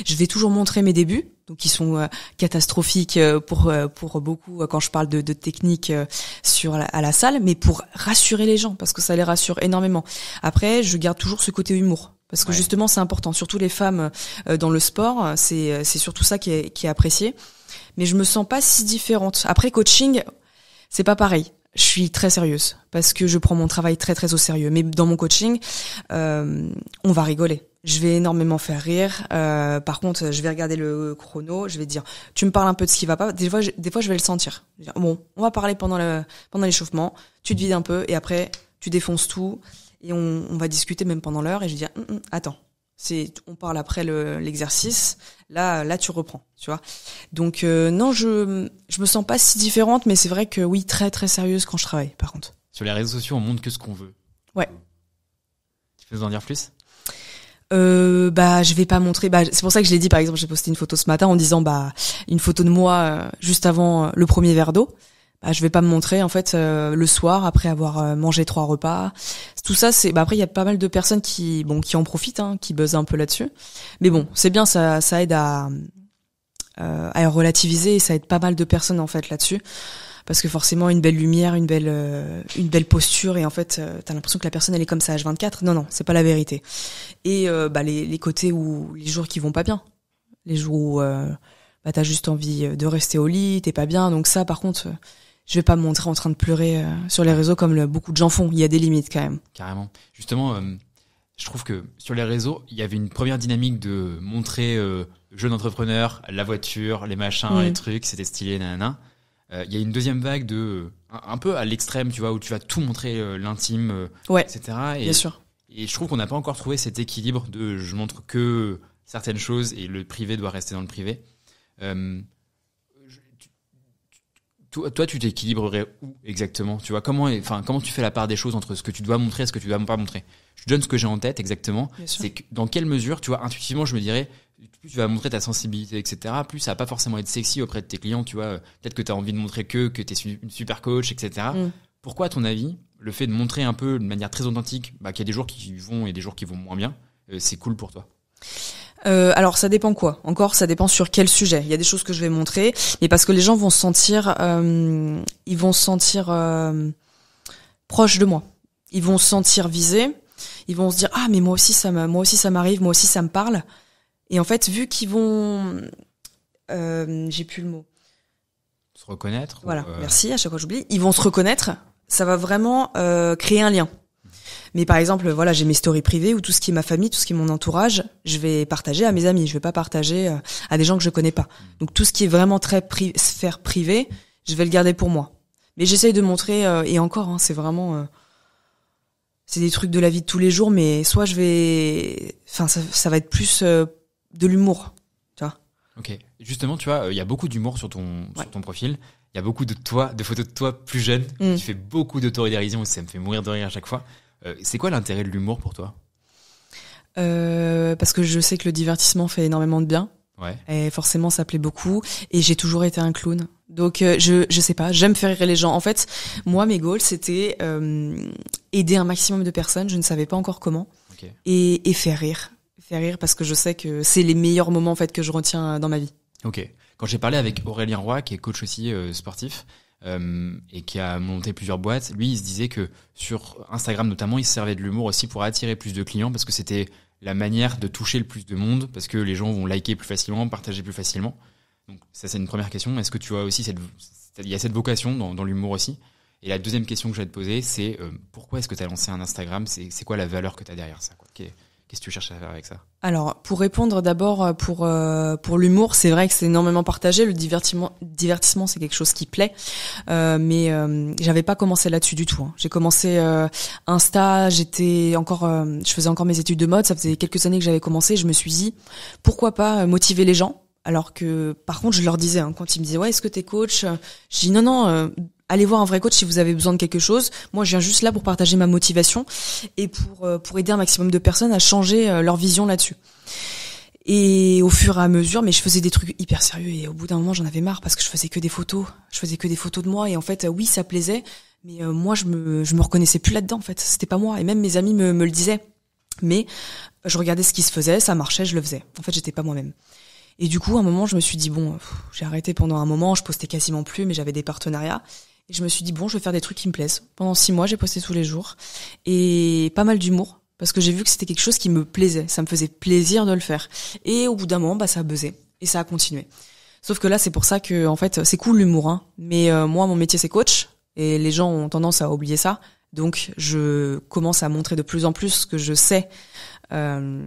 je vais toujours montrer mes débuts, donc qui sont euh, catastrophiques euh, pour pour beaucoup quand je parle de, de technique sur à la salle, mais pour rassurer les gens parce que ça les rassure énormément. Après, je garde toujours ce côté humour. Parce que justement, c'est important. Surtout les femmes euh, dans le sport, euh, c'est surtout ça qui est, qui est apprécié. Mais je me sens pas si différente. Après, coaching, c'est pas pareil je suis très sérieuse parce que je prends mon travail très très au sérieux. Mais dans mon coaching, euh, on va rigoler. Je vais énormément faire rire. par contre, je vais regarder le chrono. Je vais dire, tu me parles un peu de ce qui va pas. Des fois, je, des fois, je vais le sentir. bon, on va parler pendant le pendant l'échauffement. Tu te vides un peu et après, tu défonces tout. Et on, va discuter même pendant l'heure et je dis hum, hum, attends, c'est on parle après l'exercice. là là tu reprends, tu vois. Donc euh, non, je je me sens pas si différente mais c'est vrai que oui, très très sérieuse quand je travaille par contre. Sur les réseaux sociaux, on montre que ce qu'on veut. Ouais. Tu peux nous en dire plus euh, bah je vais pas montrer bah c'est pour ça que je l'ai dit par exemple j'ai posté une photo ce matin en disant bah une photo de moi euh, juste avant euh, le premier verre d'eau bah, je vais pas me montrer en fait euh, le soir après avoir euh, mangé trois repas. Tout ça, c'est bah, après il y a pas mal de personnes qui bon qui en profitent, hein, qui buzzent un peu là-dessus. Mais bon, c'est bien, ça, ça aide à euh, à relativiser et ça aide pas mal de personnes en fait là-dessus parce que forcément une belle lumière, une belle une belle posture et en fait t'as l'impression que la personne elle est comme ça H24. Non non, c'est pas la vérité. Et bah les, les côtés où les jours qui vont pas bien, les jours où bah, t'as juste envie de rester au lit, t'es pas bien. Donc ça par contre je vais pas me montrer en train de pleurer euh, sur les réseaux comme beaucoup de gens font. Il y a des limites quand même. Carrément. Justement, euh, je trouve que sur les réseaux, il y avait une première dynamique de montrer euh, jeune entrepreneur, la voiture, les machins, les mm. trucs, c'était stylé, nanana. il y a une deuxième vague de un, peu à l'extrême, tu vois, où tu vas tout montrer l'intime, etc. bien sûr. Et je trouve qu'on n'a pas encore trouvé cet équilibre de je montre que certaines choses et le privé doit rester dans le privé. Toi, tu t'équilibrerais où exactement Tu vois comment, enfin, comment tu fais la part des choses entre ce que tu dois montrer et ce que tu dois pas montrer Je te donne ce que j'ai en tête exactement. C'est dans quelle mesure, tu vois, intuitivement, je me dirais, plus tu vas montrer ta sensibilité, etc., plus ça va pas forcément être sexy auprès de tes clients, tu vois. Peut-être que tu as envie de montrer que, que tu es une super coach, etc. Mm. Pourquoi, à ton avis, le fait de montrer un peu de manière très authentique, bah, qu'il y a des jours qui vont et des jours qui vont moins bien, euh, c'est cool pour toi euh, alors ça dépend quoi Encore, ça dépend sur quel sujet. Il y a des choses que je vais montrer, mais parce que les gens vont se sentir, euh, ils vont sentir euh, proches de moi. Ils vont se sentir visés. Ils vont se dire ah mais moi aussi ça moi aussi ça m'arrive, moi aussi ça me parle. Et en fait vu qu'ils vont, euh, j'ai plus le mot. Se reconnaître. Voilà, merci. À chaque fois j'oublie. Ils vont se reconnaître. Ça va vraiment créer un lien. Mais par exemple, voilà, j'ai mes stories privées où tout ce qui est ma famille, tout ce qui est mon entourage, je vais partager à mes amis. Je vais pas partager euh, à des gens que je connais pas. Donc tout ce qui est vraiment très sphère privée, je vais le garder pour moi. Mais j'essaye de montrer euh, et encore, hein, c'est vraiment, euh, c'est des trucs de la vie de tous les jours. Mais soit je vais, enfin, ça, ça, va être plus de l'humour, tu vois. Ok. Justement, tu vois, il y a beaucoup d'humour sur ton sur ton profil. Il y a beaucoup de toi, de photos de toi plus jeune. qui mm. Tu fais beaucoup d'autodérision et ça me fait mourir de rire à chaque fois. Euh, c'est quoi l'intérêt de l'humour pour toi euh, Parce que je sais que le divertissement fait énormément de bien. Et forcément, ça plaît beaucoup. Et j'ai toujours été un clown. Donc, euh, je, je sais pas, j'aime faire rire les gens. En fait, moi, mes goals, c'était aider un maximum de personnes. Je ne savais pas encore comment. Et, faire rire. Faire rire parce que je sais que c'est les meilleurs moments en fait que je retiens dans ma vie. Ok. Quand j'ai parlé avec Aurélien Roy, qui est coach aussi sportif, euh, et qui a monté plusieurs boîtes, lui, il se disait que sur Instagram notamment, il se servait de l'humour aussi pour attirer plus de clients parce que c'était la manière de toucher le plus de monde parce que les gens vont liker plus facilement, partager plus facilement. Donc ça, c'est une première question. Est-ce que tu vois aussi cette, il y a cette vocation dans, l'humour aussi Et la deuxième question que je vais te poser, c'est euh, pourquoi est-ce que tu as lancé un Instagram C'est quoi la valeur que tu as derrière ça Qu'est-ce que tu cherches à faire avec ça Alors, pour répondre d'abord euh, pour euh, pour l'humour, c'est vrai que c'est énormément partagé. Le divertissement, divertissement, c'est quelque chose qui plaît, euh, mais j'avais pas commencé là-dessus du tout. Hein. J'ai commencé Insta, j'étais encore, je faisais encore mes études de mode. Ça faisait quelques années que j'avais commencé. Je me suis dit pourquoi pas motiver les gens alors que, par contre, je leur disais, hein, quand ils me disaient, ouais, est-ce que t'es coach Je dis, non, non, euh, allez voir un vrai coach si vous avez besoin de quelque chose. Moi, je viens juste là pour partager ma motivation et pour, euh, pour aider un maximum de personnes à changer euh, leur vision là-dessus. Et au fur et à mesure, mais je faisais des trucs hyper sérieux et au bout d'un moment, j'en avais marre parce que je faisais que des photos. Je faisais que des photos de moi et en fait, euh, oui, ça plaisait, mais moi, je me, je me reconnaissais plus là-dedans en fait. C'était pas moi et même mes amis me, me le disaient. Mais je regardais ce qui se faisait, ça marchait, je le faisais. En fait, j'étais pas moi-même. Et du coup, à un moment, je me suis dit bon, j'ai arrêté pendant un moment, je postais quasiment plus, mais j'avais des partenariats. Et je me suis dit, bon, je vais faire des trucs qui me plaisent. Pendant six mois, j'ai posté tous les jours. Et pas mal d'humour, parce que j'ai vu que c'était quelque chose qui me plaisait. Ça me faisait plaisir de le faire. Et au bout d'un moment, bah, ça a buzzé. Et ça a continué. Sauf que là, c'est pour ça que, en fait, c'est cool l'humour, hein. Mais euh, moi, mon métier, c'est coach. Et les gens ont tendance à oublier ça. Donc, je commence à montrer de plus en plus que je sais, euh,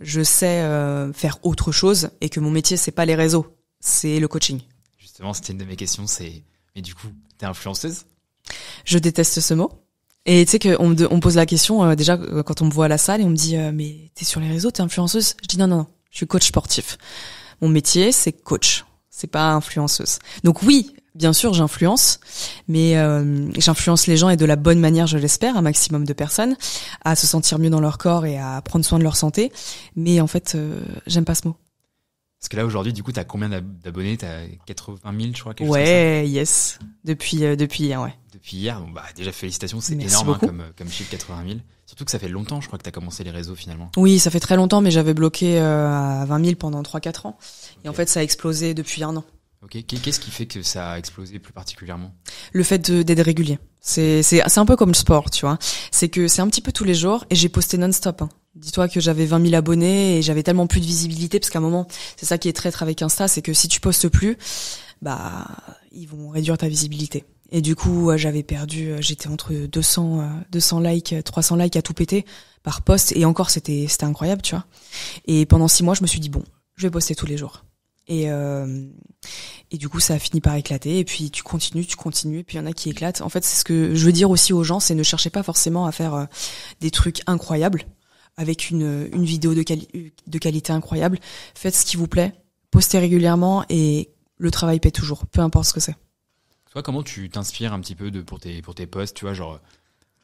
je sais euh, faire autre chose et que mon métier, c'est pas les réseaux, c'est le coaching. Justement, c'était une de mes questions. C'est, mais du coup, T'es influenceuse Je déteste ce mot. Et tu sais qu'on me, on pose la question euh, déjà euh, quand on me voit à la salle et on me dit euh, mais t'es sur les réseaux, t'es influenceuse Je dis non non non, je suis coach sportif. Mon métier c'est coach, c'est pas influenceuse. Donc oui, bien sûr j'influence, mais j'influence les gens et de la bonne manière je l'espère, un maximum de personnes à se sentir mieux dans leur corps et à prendre soin de leur santé. Mais en fait j'aime pas ce mot. Parce que là, aujourd'hui, du coup, t'as combien d'abonnés T'as 80 000, je crois, quelque Ouais, chose yes. Depuis, euh, depuis hier, ouais. Depuis hier, bon, bah, déjà, félicitations, c'est énorme hein, comme, chiffre, 80 000. Surtout que ça fait longtemps, je crois, que t'as commencé les réseaux finalement. Oui, ça fait très longtemps, mais j'avais bloqué euh, à 20 000 pendant 3-4 ans. Et en fait, ça a explosé depuis un an. Ok, qu'est-ce qui fait que ça a explosé plus particulièrement Le fait d'être régulier. C'est c'est c'est un peu comme le sport, tu vois. C'est que c'est un petit peu tous les jours et j'ai posté non-stop. hein. Dis-toi que j'avais 20 000 abonnés et j'avais tellement plus de visibilité parce qu'à un moment, c'est ça qui est traître avec Insta, c'est que si tu postes plus, bah ils vont réduire ta visibilité. Et du coup, j'avais perdu, euh, j'étais entre 200, 200 euh, likes, 300 euh, likes à tout péter par poste. Et encore, c'était, c'était incroyable, tu vois. Et pendant six mois, je me suis dit, bon, je vais poster tous les jours. Et, et du coup, ça a fini par éclater. Et puis, tu continues, tu continues. Et puis, il y en a qui éclatent. En fait, c'est ce que je veux dire aussi aux gens, c'est ne cherchez pas forcément à faire des trucs incroyables avec une, vidéo de, qualité incroyable. Faites ce qui vous plaît, postez régulièrement et le travail paie toujours, peu importe ce que c'est. Toi, comment tu t'inspires un petit peu de, pour, tes, pour tes posts Tu vois, genre,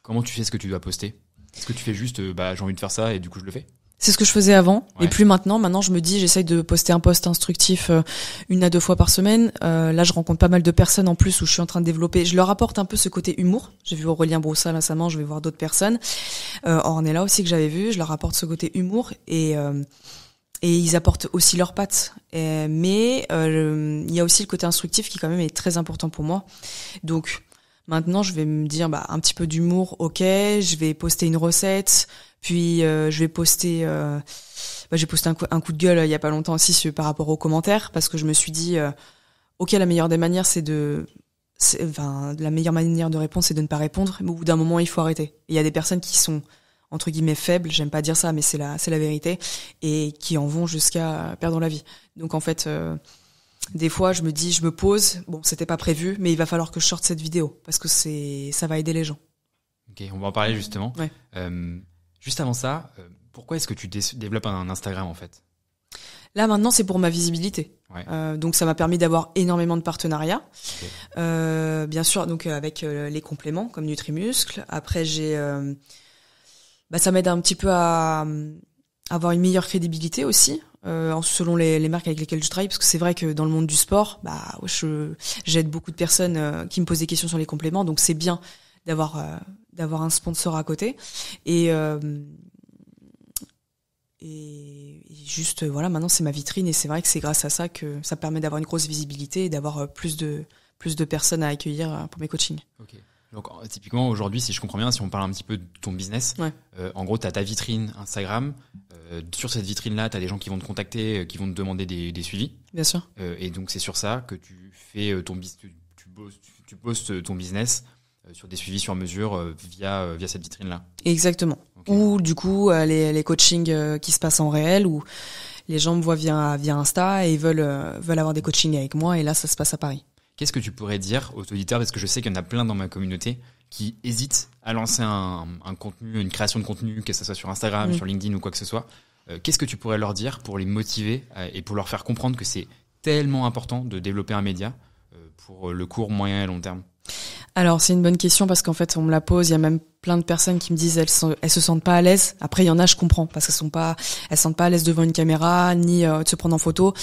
comment tu fais ce que tu dois poster Est-ce que tu fais juste, euh, bah, j'ai envie de faire ça et du coup, je le fais c'est ce que je faisais avant et plus maintenant. Maintenant, je me dis, j'essaye de poster un post instructif euh, une à deux fois par semaine. Euh, là, je rencontre pas mal de personnes en plus où je suis en train de développer. Je leur apporte un peu ce côté humour. J'ai vu Aurélien broussa récemment. Je vais voir d'autres personnes. Euh, Ornella aussi que j'avais vu. Je leur apporte ce côté humour et euh, et ils apportent aussi leurs pattes. mais il y a aussi le côté instructif qui quand même est très important pour moi. Donc Maintenant, je vais me dire bah, un petit peu d'humour, ok, je vais poster une recette, puis euh, je vais poster, euh, bah, j'ai posté un coup, de gueule euh, il y a pas longtemps aussi par rapport aux commentaires parce que je me suis dit, ok, la meilleure des manières c'est de Enfin, la meilleure manière de répondre, c'est de ne pas répondre. Mais au bout d'un moment, il faut arrêter. Il y a des personnes qui sont entre guillemets faibles, j'aime pas dire ça, mais c'est la, c'est la vérité, et qui en vont jusqu'à perdre la vie. Donc en fait, des fois, je me dis, je me pose. Bon, c'était pas prévu, mais il va falloir que je sorte cette vidéo parce que c'est, ça va aider les gens. Ok, on va en parler justement. Juste avant ça, euh, pourquoi est-ce que tu développes un Instagram en fait Là maintenant, c'est pour ma visibilité. Euh, donc ça m'a permis d'avoir énormément de partenariats. Euh, bien sûr, donc avec les compléments comme Nutrimuscle. Après, j'ai, bah, ça m'aide un petit peu à, avoir une meilleure crédibilité aussi. selon les, marques avec lesquelles je travaille, parce que c'est vrai que dans le monde du sport, bah, j'aide beaucoup de personnes qui me posent des questions sur les compléments, donc c'est bien d'avoir d'avoir un sponsor à côté. Euh, et, et, juste, voilà, maintenant c'est ma vitrine et c'est vrai que c'est grâce à ça que ça permet d'avoir une grosse visibilité et d'avoir euh, plus de, plus de personnes à accueillir euh, pour mes coachings. Donc typiquement aujourd'hui, si je comprends bien, si on parle un petit peu de ton business, en gros, tu as ta vitrine Instagram. sur cette vitrine-là, tu as des gens qui vont te contacter, qui vont te demander des, des suivis. Bien sûr. et donc c'est sur ça que tu fais ton tu, tu, postes ton business euh, sur des suivis sur mesure euh, via, euh, via cette vitrine-là. Exactement. Ou du coup, les, les coachings qui se passent en réel, où les gens me voient via, via Insta et veulent, veulent avoir des coachings avec moi, et là, ça se passe à Paris. Qu'est-ce que tu pourrais dire aux auditeurs, parce que je sais qu'il y en a plein dans ma communauté, qui hésitent à lancer un, contenu, une création de contenu, que ce soit sur Instagram, mm. sur LinkedIn ou quoi que ce soit, qu'est-ce que tu pourrais leur dire pour les motiver et pour leur faire comprendre que c'est tellement important de développer un média pour le court, moyen et long terme alors c'est une bonne question parce qu'en fait on me la pose, il y a même plein de personnes qui me disent elles, se sentent pas à l'aise. Après il y en a je comprends parce qu'elles sont pas elles se sentent pas à l'aise devant une caméra ni euh, de se prendre en photo.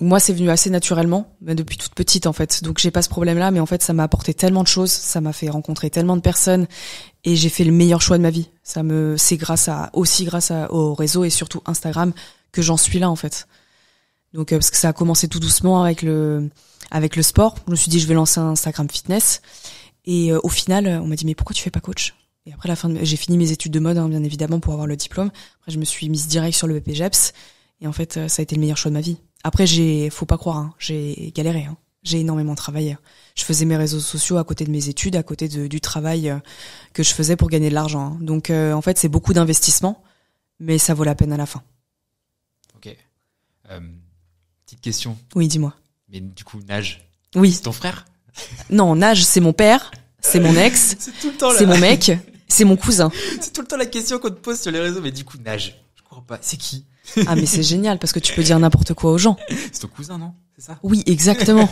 Moi c'est venu assez naturellement mais depuis toute petite en fait. Donc j'ai pas ce problème là mais en fait ça m'a apporté tellement de choses, ça m'a fait rencontrer tellement de personnes et j'ai fait le meilleur choix de ma vie. Ça me c'est grâce à aussi grâce au réseau et surtout Instagram que j'en suis là en fait. Donc euh, parce que ça a commencé tout doucement avec le avec le sport, je me suis dit je vais lancer un Instagram fitness et euh, au final, euh, on m'a dit mais pourquoi tu fais pas coach Et après la fin, j'ai fini mes études de mode hein, bien évidemment pour avoir le diplôme. Après je me suis mise direct sur le BPGEPS et en fait euh, ça a été le meilleur choix de ma vie. Après j'ai, faut pas croire, hein, j'ai galéré, hein. j'ai énormément travaillé. Je faisais mes réseaux sociaux à côté de mes études, à côté du travail que je faisais pour gagner de l'argent. Donc en fait c'est beaucoup d'investissement, mais ça vaut la peine à la fin. Ok. petite question. Oui, dis-moi. Mais du coup nage. Oui. C'est ton frère non, nage c'est mon père c'est mon ex, [laughs] c'est mon [laughs] mec, c'est mon cousin. C'est tout le temps la question qu'on te pose sur les réseaux, mais du coup, nage. Je crois pas. C'est qui Ah, mais c'est génial parce que tu peux dire n'importe quoi aux gens. [laughs] C'est ton cousin, non C'est ça Oui, exactement.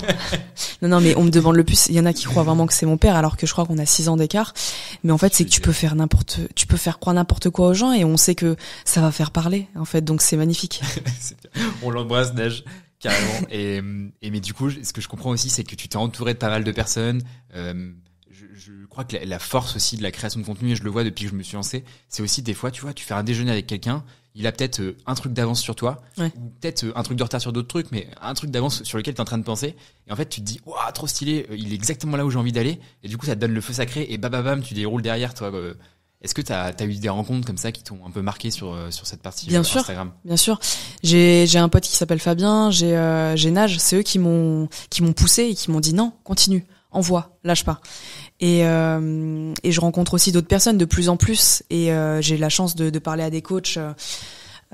non, non, mais on me demande le plus. Il y en a qui croient vraiment que c'est mon père, alors que je crois qu'on a six ans d'écart. Mais en fait, c'est que tu peux faire n'importe, tu peux faire croire n'importe quoi aux gens, et on sait que ça va faire parler, en fait. Donc c'est magnifique. on l'embrasse, nage, carrément. Et, et, mais du coup, ce que je comprends aussi, c'est que tu t'es entouré de pas mal de personnes, euh, crois que la, force aussi de la création de contenu, et je le vois depuis que je me suis lancé, c'est aussi des fois, tu vois, tu fais un déjeuner avec quelqu'un, il a peut-être euh, un truc d'avance sur toi, peut-être euh, un truc de retard sur d'autres trucs, mais un truc d'avance sur lequel tu es en train de penser. Et en fait, tu te dis, waouh, trop stylé, euh, il est exactement là où j'ai envie d'aller. Et du coup, ça te donne le feu sacré et bam, bam, bam, tu déroules derrière toi. Est-ce que tu as, eu des rencontres comme ça qui t'ont un peu marqué sur, sur cette partie bien sûr, Bien sûr. J'ai un pote qui s'appelle Fabien, j'ai Nage, c'est eux qui m'ont poussé et qui m'ont dit non, continue, envoie, lâche pas. Euh, et, je rencontre aussi d'autres personnes de plus en plus. Et euh, j'ai la chance de, parler à des coachs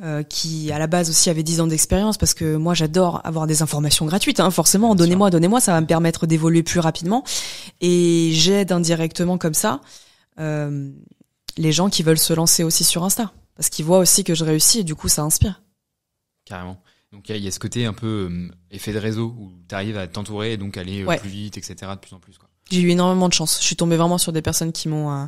euh, qui, à la base aussi, avaient 10 ans d'expérience parce que moi, j'adore avoir des informations gratuites. Hein, forcément, donnez-moi, donnez-moi, ça va me permettre d'évoluer plus rapidement. Et j'aide indirectement comme ça les gens qui veulent se lancer aussi sur Insta parce qu'ils voient aussi que je réussis et du coup, ça inspire. Carrément. Donc il y, a ce côté un peu effet de réseau où tu arrives à t'entourer et donc aller plus vite, etc. de plus en plus. J'ai eu énormément de chance. Je suis tombé vraiment sur des personnes qui m'ont euh,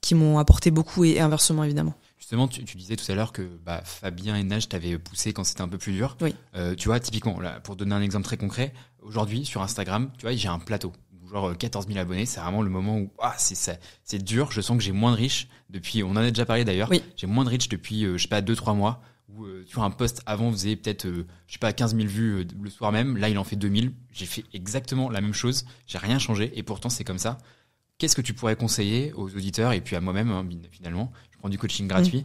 qui m'ont apporté beaucoup et, inversement évidemment. Justement, tu, disais tout à l'heure que bah, Fabien et Nage t'avaient poussé quand c'était un peu plus dur. Oui. Euh, tu vois, typiquement, là, pour donner un exemple très concret, aujourd'hui sur Instagram, tu vois, j'ai un plateau. Genre 14 euh, 000 abonnés, c'est vraiment le moment où ah, c'est dur, je sens que j'ai moins de riches depuis, on en a déjà parlé d'ailleurs, j'ai moins de riches depuis, je sais pas, 2-3 mois où euh, sur un poste avant vous faisait peut-être, euh, je sais pas, 15 000 vues euh, le soir même. Là, il en fait 2000. J'ai fait exactement la même chose. J'ai rien changé et pourtant, c'est comme ça. Qu'est-ce que tu pourrais conseiller aux auditeurs et puis à moi-même, hein, finalement Je prends du coaching mm. gratuit.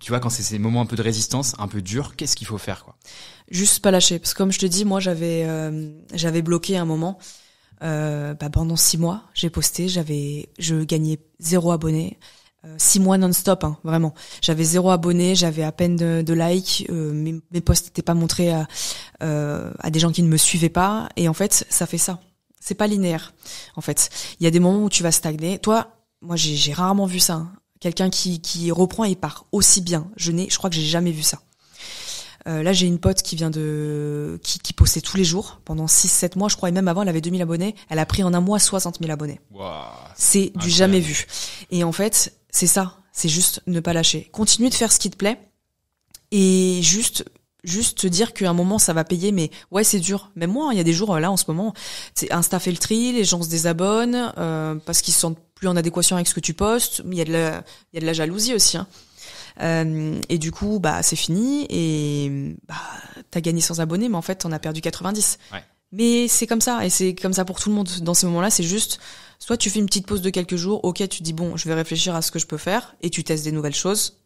tu vois, quand c'est ces moments un peu de résistance, un peu dur, qu'est-ce qu'il faut faire quoi Juste pas lâcher. Parce que comme je te dis, moi, j'avais j'avais bloqué un moment. Bah, pendant six mois, j'ai posté, j'avais, je gagnais zéro abonné. Euh, six mois non-stop, hein, vraiment. J'avais zéro abonné, j'avais à peine de, likes, euh, mes, posts n'étaient pas montrés euh, à, des gens qui ne me suivaient pas, et en fait, ça fait ça. C'est pas linéaire, en fait. Il y a des moments où tu vas stagner. Toi, moi, j'ai rarement vu ça. Hein. Quelqu'un qui, reprend et part aussi bien. Je n'ai, je crois que j'ai jamais vu ça. là, j'ai une pote qui vient de, qui, qui postait tous les jours pendant 6-7 mois, je crois, et même avant, elle avait 2000 abonnés. Elle a pris en un mois 60 000 abonnés. c'est du jamais vu. Et en fait, c'est ça, c'est juste ne pas lâcher. Continue de faire ce qui te plaît et juste juste te dire qu'à un moment ça va payer mais ouais c'est dur même moi hein, il y a des jours euh, là en ce moment c'est Insta fait le tri les gens se désabonnent euh, parce qu'ils se sentent plus en adéquation avec ce que tu postes il y a de la il y a de la jalousie aussi hein. euh, et du coup bah c'est fini et bah as gagné 100 abonnés mais en fait t'en as perdu 90 mais c'est comme ça et c'est comme ça pour tout le monde dans ces moments là c'est juste Soit tu fais une petite pause de quelques jours, ok, tu dis bon, je vais réfléchir à ce que je peux faire, et tu testes des nouvelles choses,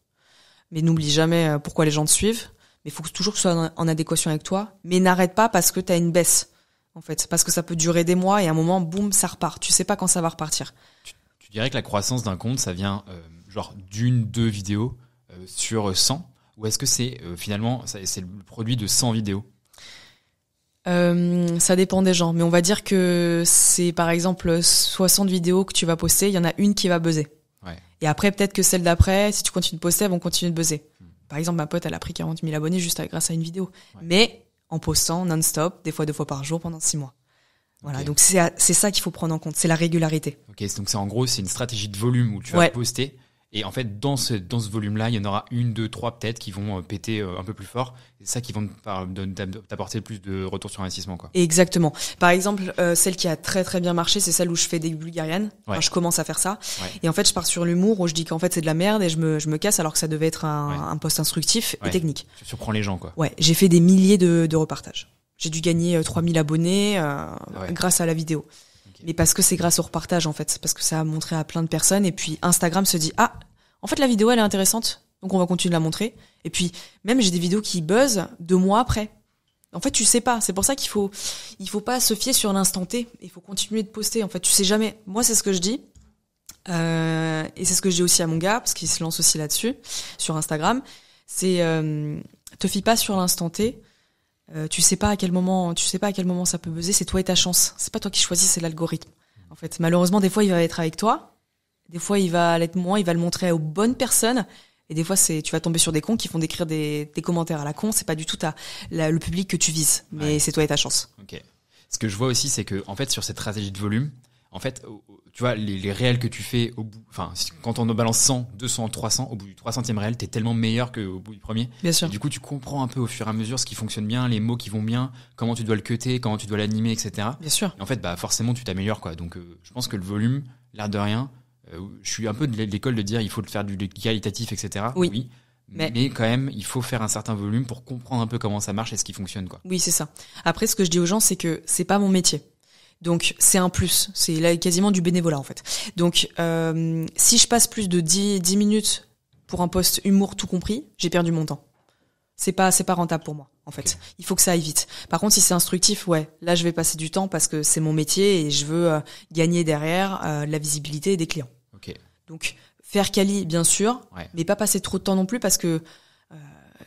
mais n'oublie jamais euh, pourquoi les gens te suivent, mais il faut toujours que ce soit en adéquation avec toi, mais n'arrête pas parce que tu as une baisse, en fait, parce que ça peut durer des mois, et à un moment, boum, ça repart, tu sais pas quand ça va repartir. Tu, dirais que la croissance d'un compte, ça vient euh, genre d'une, deux vidéos euh, sur 100, ou est-ce que c'est finalement, c'est le produit de 100 vidéos euh, ça dépend des gens, mais on va dire que c'est par exemple 60 vidéos que tu vas poster, il y en a une qui va buzzer. Et après, peut-être que celle d'après, si tu continues de poster, elles vont continuer de buzzer. Hmm. Par exemple, ma pote, elle a pris 40 000 abonnés juste grâce à une vidéo. Mais en postant non-stop, des fois deux fois par jour pendant six mois. Voilà, donc c'est ça qu'il faut prendre en compte, c'est la régularité. Ok, donc c'est en gros, c'est une stratégie de volume où tu vas poster et en fait, dans ce, dans ce volume-là, il y en aura une, deux, trois peut-être qui vont euh, péter euh, un peu plus fort. C'est ça qui va t'apporter le plus de retour sur investissement. Quoi. Exactement. Par exemple, euh, celle qui a très très bien marché, c'est celle où je fais des bulgariennes. je commence à faire ça. Et en fait, je pars sur l'humour où je dis qu'en fait c'est de la merde et je me, je me casse alors que ça devait être un, un poste instructif et technique. Tu surprends les gens quoi. Ouais, j'ai fait des milliers de, de repartages. J'ai dû gagner 3000 abonnés grâce à la vidéo. Mais parce que c'est grâce au repartage en fait, parce que ça a montré à plein de personnes et puis Instagram se dit ah en fait la vidéo elle est intéressante donc on va continuer de la montrer et puis même j'ai des vidéos qui buzzent deux mois après. En fait tu sais pas, c'est pour ça qu'il faut il faut pas se fier sur l'instant T, il faut continuer de poster en fait tu sais jamais. Moi c'est ce que je dis euh, et c'est ce que je dis aussi à mon gars parce qu'il se lance aussi là-dessus sur Instagram, c'est euh, te fie pas sur l'instant T euh, tu sais pas à quel moment, tu sais pas à quel moment ça peut buzzer. C'est toi et ta chance. C'est pas toi qui choisis, c'est l'algorithme. En fait, malheureusement, des fois il va être avec toi, des fois il va l'être moins, il va le montrer aux bonnes personnes. Et des fois, c'est tu vas tomber sur des cons qui font décrire des, des commentaires à la con. C'est pas du tout le public que tu vises, mais c'est toi et ta chance. Ok. Ce que je vois aussi, c'est que en fait, sur cette stratégie de volume, en fait, tu vois, les, réels que tu fais au bout, enfin, quand on balance 100, 200, 300, au bout du 300e réel, t'es tellement meilleur qu'au bout du premier. Bien sûr. du coup, tu comprends un peu au fur et à mesure ce qui fonctionne bien, les mots qui vont bien, comment tu dois le cutter, comment tu dois l'animer, etc. Bien sûr. en fait, bah, forcément, tu t'améliores, quoi. Donc, euh, je pense que le volume, l'air de rien, euh, je suis un peu de l'école de dire il faut faire du qualitatif, etc. Oui. oui. Mais... mais... quand même, il faut faire un certain volume pour comprendre un peu comment ça marche et ce qui fonctionne, quoi. Oui, c'est ça. Après, ce que je dis aux gens, c'est que c'est pas mon métier. Donc c'est un plus, c'est là quasiment du bénévolat en fait. Donc euh, si je passe plus de 10, 10 minutes pour un poste humour tout compris, j'ai perdu mon temps. C'est pas c'est pas rentable pour moi en fait. Il faut que ça aille vite. Par contre si c'est instructif, ouais, là je vais passer du temps parce que c'est mon métier et je veux euh, gagner derrière euh, la visibilité des clients. OK. Donc faire quali bien sûr, mais pas passer trop de temps non plus parce que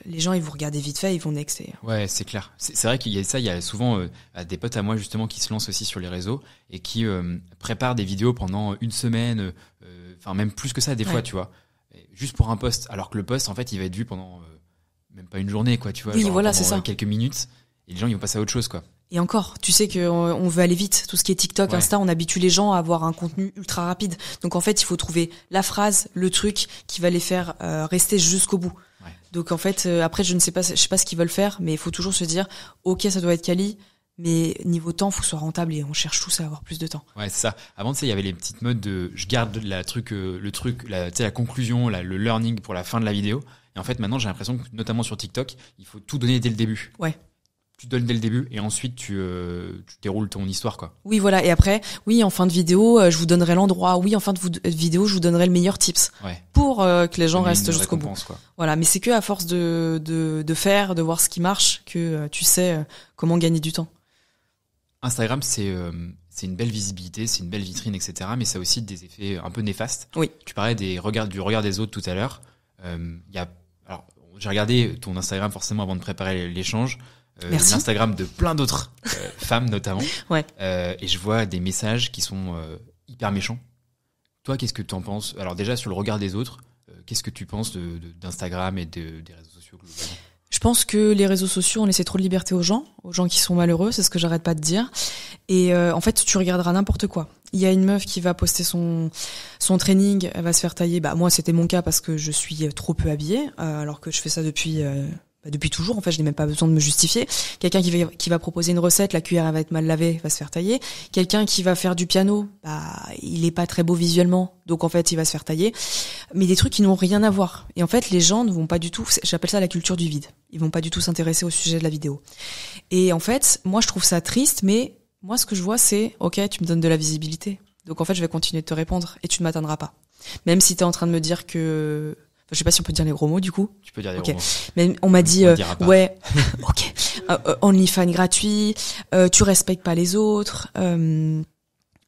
les gens, ils vous regardent vite fait, ils vont nexter. Euh. Ouais, c'est clair. C'est vrai qu'il y a ça, il y a souvent euh, des potes à moi justement qui se lancent aussi sur les réseaux et qui euh, préparent des vidéos pendant une semaine, enfin même plus que ça des fois, tu vois. Juste pour un poste. alors que le poste, en fait, il va être vu pendant même pas une journée, quoi, tu vois. Oui, voilà, c'est ça. Quelques minutes et les gens, ils vont passer à autre chose, quoi. Et encore, tu sais qu'on veut aller vite. Tout ce qui est TikTok, Insta, on habitue les gens à avoir un contenu ultra rapide. Donc en fait, il faut trouver la phrase, le truc qui va les faire rester jusqu'au bout. Donc en fait, euh, après, je ne sais pas, je sais pas ce qu'ils veulent faire, mais il faut toujours se dire, ok, ça doit être quali, mais niveau temps, faut que ce soit rentable et on cherche tous à avoir plus de temps. Ouais, c'est ça. Avant, tu sais, il y avait les petites modes de, je garde la truc, euh, le truc, la, la conclusion, le learning pour la fin de la vidéo. Et en fait, maintenant, j'ai l'impression que, notamment sur TikTok, il faut tout donner dès le début. Ouais tu donnes dès le début et ensuite tu, euh, tu, déroules ton histoire quoi. Oui voilà et après oui en fin de vidéo euh, je vous donnerai l'endroit oui en fin de euh, vidéo je vous donnerai le meilleur tips pour que les gens restent jusqu'au bout. Voilà mais c'est que à force de, de, faire de voir ce qui marche que tu sais comment gagner du temps. Instagram c'est c'est une belle visibilité c'est une belle vitrine etc mais ça a aussi des effets un peu néfastes. Oui. Tu parlais des regards du regard des autres tout à l'heure. Il y a alors j'ai regardé ton Instagram forcément avant de préparer l'échange. Euh, l'Instagram de plein d'autres euh, [laughs] femmes notamment. Ouais. Euh, et je vois des messages qui sont euh, hyper méchants. Toi, qu'est-ce que tu en penses Alors déjà sur le regard des autres, qu'est-ce que tu penses d'Instagram de, d'Instagram et de, des réseaux sociaux globalement je pense que les réseaux sociaux ont laissé trop de liberté aux gens, aux gens qui sont malheureux, c'est ce que j'arrête pas de dire. Et en fait, tu regarderas n'importe quoi. Il y a une meuf qui va poster son son training, elle va se faire tailler. Bah moi, c'était mon cas parce que je suis trop peu habillée, alors que je fais ça depuis bah, depuis toujours, en fait, je n'ai même pas besoin de me justifier. Quelqu'un qui va, qui va proposer une recette, la cuillère va être mal lavée, va se faire tailler. Quelqu'un qui va faire du piano, bah, il est pas très beau visuellement, donc en fait, il va se faire tailler. Mais des trucs qui n'ont rien à voir. Et en fait, les gens ne vont pas du tout, j'appelle ça la culture du vide. Ils vont pas du tout s'intéresser au sujet de la vidéo. Et en fait, moi, je trouve ça triste, mais moi, ce que je vois, c'est, ok, tu me donnes de la visibilité. Donc en fait, je vais continuer de te répondre et tu ne m'atteindras pas. Même si tu es en train de me dire que je sais pas si on peut dire les gros mots du coup. Tu peux dire les gros mots. Mais on m'a dit euh, ouais, [laughs] ok, euh, euh fan gratuit, euh, tu respectes pas les autres, euh,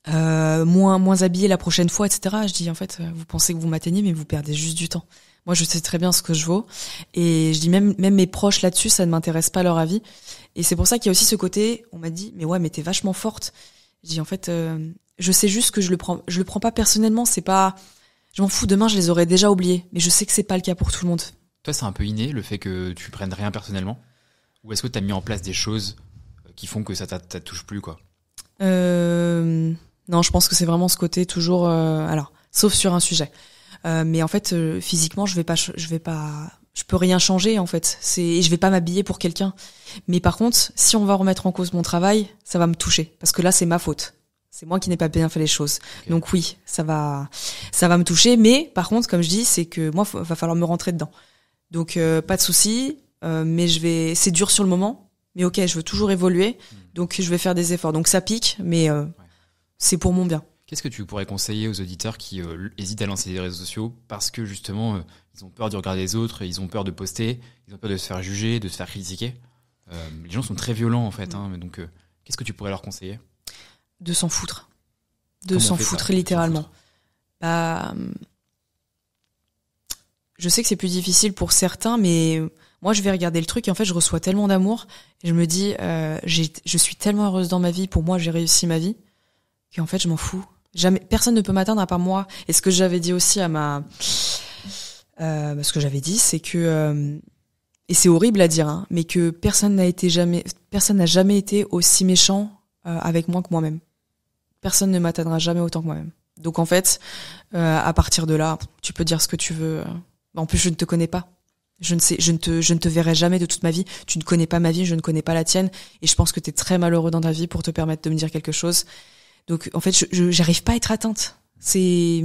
euh, moins moins habillé la prochaine fois, etc. Je dis en fait, vous pensez que vous m'atteignez, mais vous perdez juste du temps. Moi, je sais très bien ce que je vaux, et je dis même même mes proches là-dessus, ça ne m'intéresse pas leur avis. Et c'est pour ça qu'il y a aussi ce côté, on m'a dit mais ouais, mais t'es vachement forte. Je dis en fait, je sais juste que je le prends, je le prends pas personnellement, c'est pas je m'en fous, demain je les aurais déjà oubliés. Mais je sais que c'est pas le cas pour tout le monde. Toi, c'est un peu inné le fait que tu prennes rien personnellement Ou est-ce que tu as mis en place des choses euh, qui font que ça ne touche plus quoi euh, Non, je pense que c'est vraiment ce côté toujours. Euh, alors, sauf sur un sujet. mais en fait, physiquement, je vais pas, je vais pas, je peux rien changer en fait. C'est, je vais pas m'habiller pour quelqu'un. Mais par contre, si on va remettre en cause mon travail, ça va me toucher parce que là, c'est ma faute c'est moi qui n'ai pas bien fait les choses. Donc oui, ça va, ça va me toucher. Mais par contre, comme je dis, c'est que moi, va falloir me rentrer dedans. Donc euh, pas de souci, euh, mais je vais, c'est dur sur le moment. Mais ok, je veux toujours évoluer, hmm. donc je vais faire des efforts. Donc ça pique, mais euh, c'est pour mon bien. Qu'est-ce que tu pourrais conseiller aux auditeurs qui hésitent à lancer des réseaux sociaux parce que justement ils ont peur du regarder les autres, ils ont peur de poster, ils ont peur de se faire juger, de se faire critiquer. les gens sont très violents en fait, mm. hein, donc qu'est-ce que tu pourrais leur conseiller de s'en foutre. De s'en foutre littéralement. bah, je sais que c'est plus difficile pour certains, mais moi je vais regarder le truc et en fait je reçois tellement d'amour. Je me dis, euh, je suis tellement heureuse dans ma vie, pour moi j'ai réussi ma vie, qu'en fait je m'en fous. Jamais, personne ne peut m'atteindre à part moi. Et ce que j'avais dit aussi à ma. Euh, bah, ce que j'avais dit, c'est que. Euh, et c'est horrible à dire, hein, mais que personne n'a été jamais, personne n'a jamais été aussi méchant avec moi que moi-même personne ne m'atteindra jamais autant que moi-même. Donc en fait, euh, à partir de là, tu peux dire ce que tu veux. En plus, je ne te connais pas. Je ne sais, je te, je ne te verrai jamais de toute ma vie. Tu ne connais pas ma vie, je ne connais pas la tienne, et je pense que tu es très malheureux dans ta vie pour te permettre de me dire quelque chose. Donc en fait, je n'arrive pas à être atteinte. C'est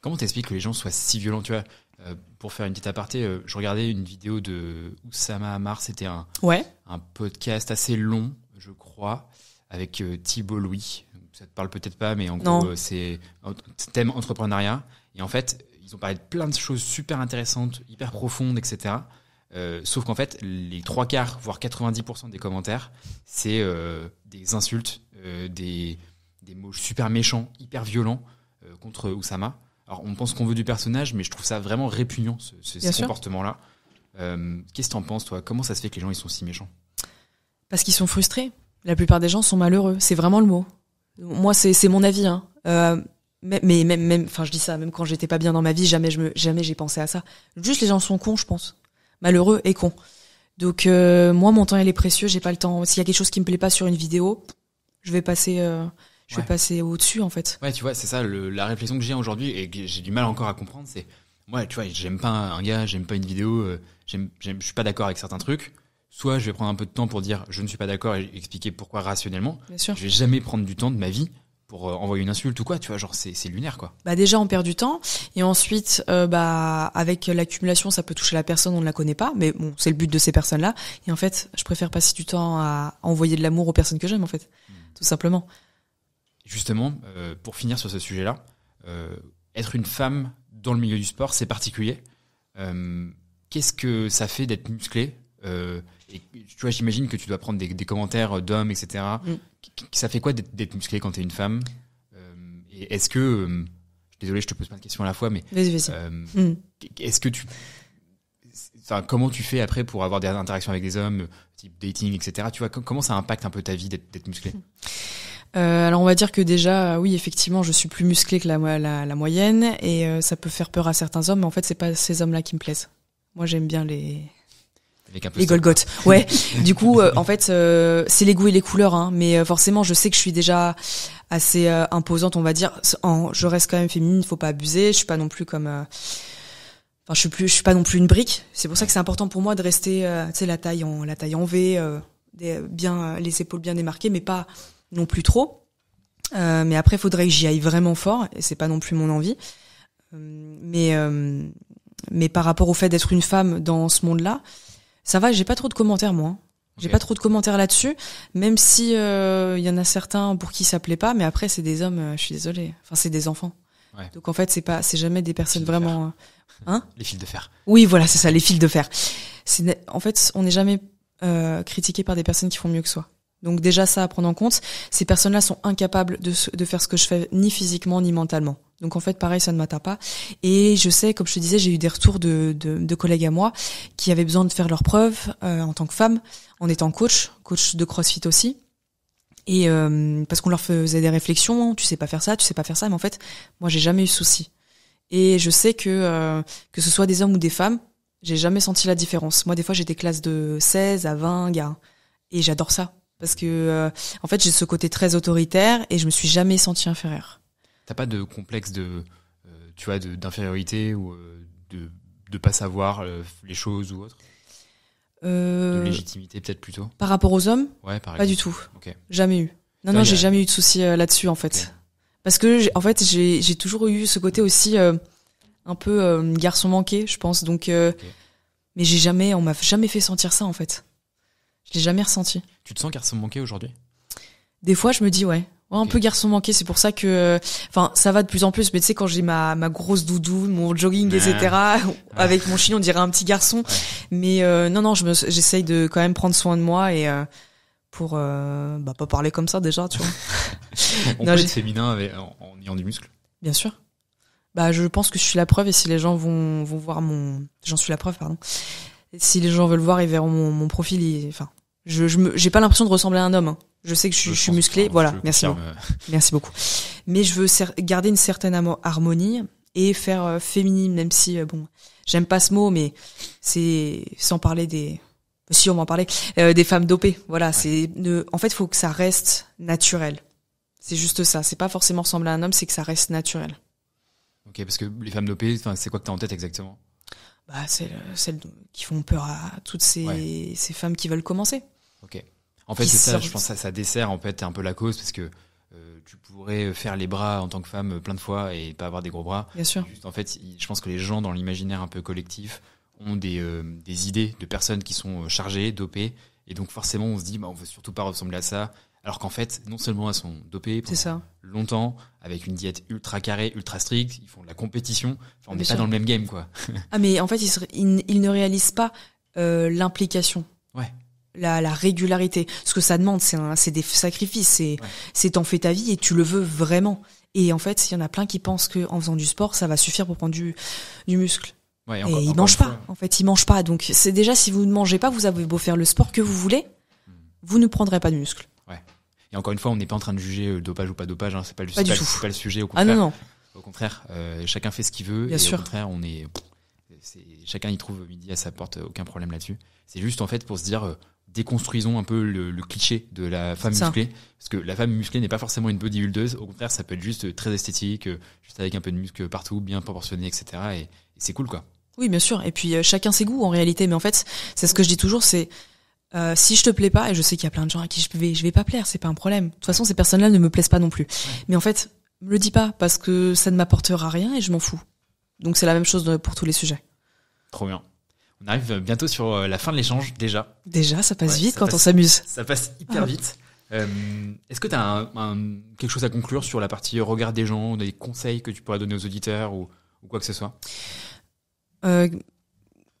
comment t'expliques que les gens soient si violents, tu vois euh, Pour faire une petite aparté, euh, je regardais une vidéo de Oussama Amar. C'était un ouais. un podcast assez long, je crois, avec Thibault Louis ça te parle peut-être pas, mais en gros, euh, c'est thème entrepreneuriat. Et en fait, ils ont parlé de plein de choses super intéressantes, hyper profondes, etc. Euh, sauf qu'en fait, les trois quarts, voire 90% des commentaires, c'est euh, des insultes, des, mots super méchants, hyper violents contre Oussama. Alors, on pense qu'on veut du personnage, mais je trouve ça vraiment répugnant, ce, comportement-là. Qu'est-ce que t'en penses, toi Comment ça se fait que les gens ils sont si méchants Parce qu'ils sont frustrés. La plupart des gens sont malheureux. C'est vraiment le mot. Moi, c'est mon avis. Hein. Euh, mais même, même, enfin, je dis ça, même quand j'étais pas bien dans ma vie, jamais je jamais j'ai pensé à ça. Juste, les gens sont cons, je pense. Malheureux et cons. Donc, euh, moi, mon temps, il est précieux. J'ai pas le temps. S'il y a quelque chose qui me plaît pas sur une vidéo, je vais passer. Euh, je vais passer au-dessus en fait. Ouais, tu vois, c'est ça la réflexion que j'ai aujourd'hui et que j'ai du mal encore à comprendre. C'est moi, tu vois, j'aime pas un gars, j'aime pas une vidéo, j'aime, je suis pas d'accord avec certains trucs soit je vais prendre un peu de temps pour dire je ne suis pas d'accord et expliquer pourquoi rationnellement. Bien sûr. Je vais jamais prendre du temps de ma vie pour euh, envoyer une insulte ou quoi, tu vois, genre c'est, lunaire quoi. Bah déjà on perd du temps et ensuite euh, bah avec l'accumulation ça peut toucher la personne on ne la connaît pas, mais bon c'est le but de ces personnes là et en fait je préfère passer du temps à envoyer de l'amour aux personnes que j'aime en fait, hmm. tout simplement. Justement euh, pour finir sur ce sujet là, être une femme dans le milieu du sport c'est particulier. Qu'est-ce que ça fait d'être musclée euh, et, tu vois, j'imagine que tu dois prendre des, commentaires d'hommes, etc. Mm. Ça fait quoi d'être musclé quand tu es une femme euh, Et est-ce que, euh, désolé, je te pose pas de questions à la fois, mais vas mm. est-ce que tu, comment tu fais après pour avoir des interactions avec des hommes, type dating, etc. Tu vois, comment ça impacte un peu ta vie d'être musclé mm. alors on va dire que déjà, oui, effectivement, je suis plus musclé que la, moyenne et ça peut faire peur à certains hommes, mais en fait, c'est pas ces hommes-là qui me plaisent. Moi, j'aime bien les, les Golgoth. [laughs] Ouais. du coup, euh, en fait, euh, c'est les goûts et les couleurs, hein, mais euh, forcément, je sais que je suis déjà assez imposante, on va dire. En, je reste quand même féminine, faut pas abuser. Je suis pas non plus comme. Enfin, je suis plus, je suis pas non plus une brique. C'est pour ça que c'est important pour moi de rester, tu sais, la taille en, la taille en V, bien les épaules bien démarquées, mais pas non plus trop. mais après, faudrait que j'y aille vraiment fort, et c'est pas non plus mon envie. Mais mais par rapport au fait d'être une femme dans ce monde-là, ça va, j'ai pas trop de commentaires moi. J'ai pas trop de commentaires là-dessus, même si euh, il y en a certains pour qui ça plaît pas, mais après c'est des hommes, euh, je suis désolée. Enfin c'est des enfants. Ouais. Donc en fait c'est pas, c'est jamais des personnes vraiment, euh, hein [laughs] Les fils de fer. Oui voilà c'est ça, les fils de fer. C'est en fait on n'est jamais euh, critiqué par des personnes qui font mieux que soi. Donc déjà ça à prendre en compte. Ces personnes-là sont incapables de, de faire ce que je fais ni physiquement ni mentalement. Donc en fait, pareil, ça ne m'atteint pas. Et je sais, comme je te disais, j'ai eu des retours de, de, collègues à moi qui avaient besoin de faire leurs preuves euh, en tant que femme, en étant coach, coach de CrossFit aussi. Et euh, parce qu'on leur faisait des réflexions, hein, tu sais pas faire ça, tu sais pas faire ça, mais en fait, moi, j'ai jamais eu souci. Et je sais que euh, que ce soit des hommes ou des femmes, j'ai jamais senti la différence. Moi, des fois, j'étais classes de 16 à 20 gars, et j'adore ça parce que en fait, j'ai ce côté très autoritaire et je me suis jamais senti inférieure pas de complexe de, euh, tu vois, d'infériorité ou euh, de de pas savoir euh, les choses ou autre. De légitimité peut-être plutôt. Par rapport aux hommes Ouais, Pas du tout. Jamais eu. Non, non, j'ai jamais eu de souci là-dessus en fait. Parce que en fait, j'ai toujours eu ce côté aussi un peu garçon manqué, je pense. Donc, mais j'ai jamais, on m'a jamais fait sentir ça en fait. Je l'ai jamais ressenti. Tu te sens garçon manqué aujourd'hui Des fois, je me dis ouais, un peu garçon manqué, c'est pour ça que, euh, enfin, ça va de plus en plus. Mais tu sais, quand j'ai ma, ma grosse doudou, mon jogging, etc., [laughs] avec mon chien, on dirait un petit garçon. Mais euh, non, non, je j'essaye de quand même prendre soin de moi et euh, pour bah, pas parler comme ça déjà, tu vois. [laughs] on peut être féminin en, ayant du muscle. Bien sûr. Bah, je pense que je suis la preuve et si les gens vont vont voir mon, j'en suis la preuve, pardon. Si les gens veulent voir, ils verront mon, mon profil. Enfin, je j'ai pas l'impression de ressembler à un homme. Hein. Je sais que je, suis musclé. Hein, voilà, merci. Hein. [laughs] Merci beaucoup. Mais je veux garder une certaine harmonie et faire euh, féminine, même si euh, bon, j'aime pas ce mot, mais c'est sans parler des si on m'en parlait euh, des femmes dopées. Voilà, c'est en fait faut que ça reste naturel. C'est juste ça. C'est pas forcément ressembler à un homme, c'est que ça reste naturel. Ok, parce que les femmes dopées, c'est quoi que as en tête exactement bah, celles, qui font peur à toutes ces, ces femmes qui veulent commencer. Ok. En fait, c'est ça, je pense que ça, dessert en fait un peu la cause parce que euh, tu pourrais faire les bras en tant que femme plein de fois et pas avoir des gros bras. Bien sûr. en fait, je pense que les gens dans l'imaginaire un peu collectif ont des, euh, des idées de personnes qui sont euh, chargées, dopées. Et donc forcément, on se dit, bah, on veut surtout pas ressembler à ça. Alors qu'en fait, non seulement elles sont dopées pendant longtemps, avec une diète ultra carrée, ultra stricte, ils font de la compétition, on n'est pas dans le même game, quoi. [laughs] ah, mais en fait, ils, ne réalisent pas euh, l'implication. Ouais. La, régularité. Ce que ça demande, c'est des sacrifices. C'est en t'en fais ta vie et tu le veux vraiment. Et en fait, il y en a plein qui pensent qu'en faisant du sport, ça va suffire pour prendre du, muscle. Ouais, et, et ils mangent pas. En fait, ils mangent pas. Donc, c'est déjà si vous ne mangez pas, vous avez beau faire le sport que vous voulez, hmm. vous ne prendrez pas de muscle. Et encore une fois, on n'est pas en train de juger euh, dopage ou pas dopage, c'est pas, le sujet. Au contraire, ah non, non. Au contraire euh, chacun fait ce qu'il veut. Bien et sûr. Au contraire, on est, chacun y trouve midi à sa porte, euh, aucun problème là-dessus. C'est juste en fait pour se dire déconstruisons un peu le, cliché de la femme musclée, parce que la femme musclée n'est pas forcément une bodybuildeuse. Au contraire, ça peut être juste très esthétique, juste avec un peu de muscle partout, bien proportionné, etc. Et, c'est cool quoi. Oui, bien sûr. Et puis chacun ses goûts en réalité, mais en fait, c'est ce que je dis toujours, c'est euh, si je te plais pas, et je sais qu'il y a plein de gens à qui je vais, je vais pas plaire, c'est pas un problème. De toute façon, ces personnes-là ne me plaisent pas non plus. Mais en fait, me le dis pas parce que ça ne m'apportera rien et je m'en fous. Donc c'est la même chose pour tous les sujets. Trop bien. On arrive bientôt sur euh, la fin de l'échange déjà. Déjà, ça passe vite quand on s'amuse. Ça passe hyper ah. vite. Euh, est-ce que tu as un, quelque chose à conclure sur la partie regard des gens, des conseils que tu pourrais donner aux auditeurs ou, ou quoi que ce soit euh,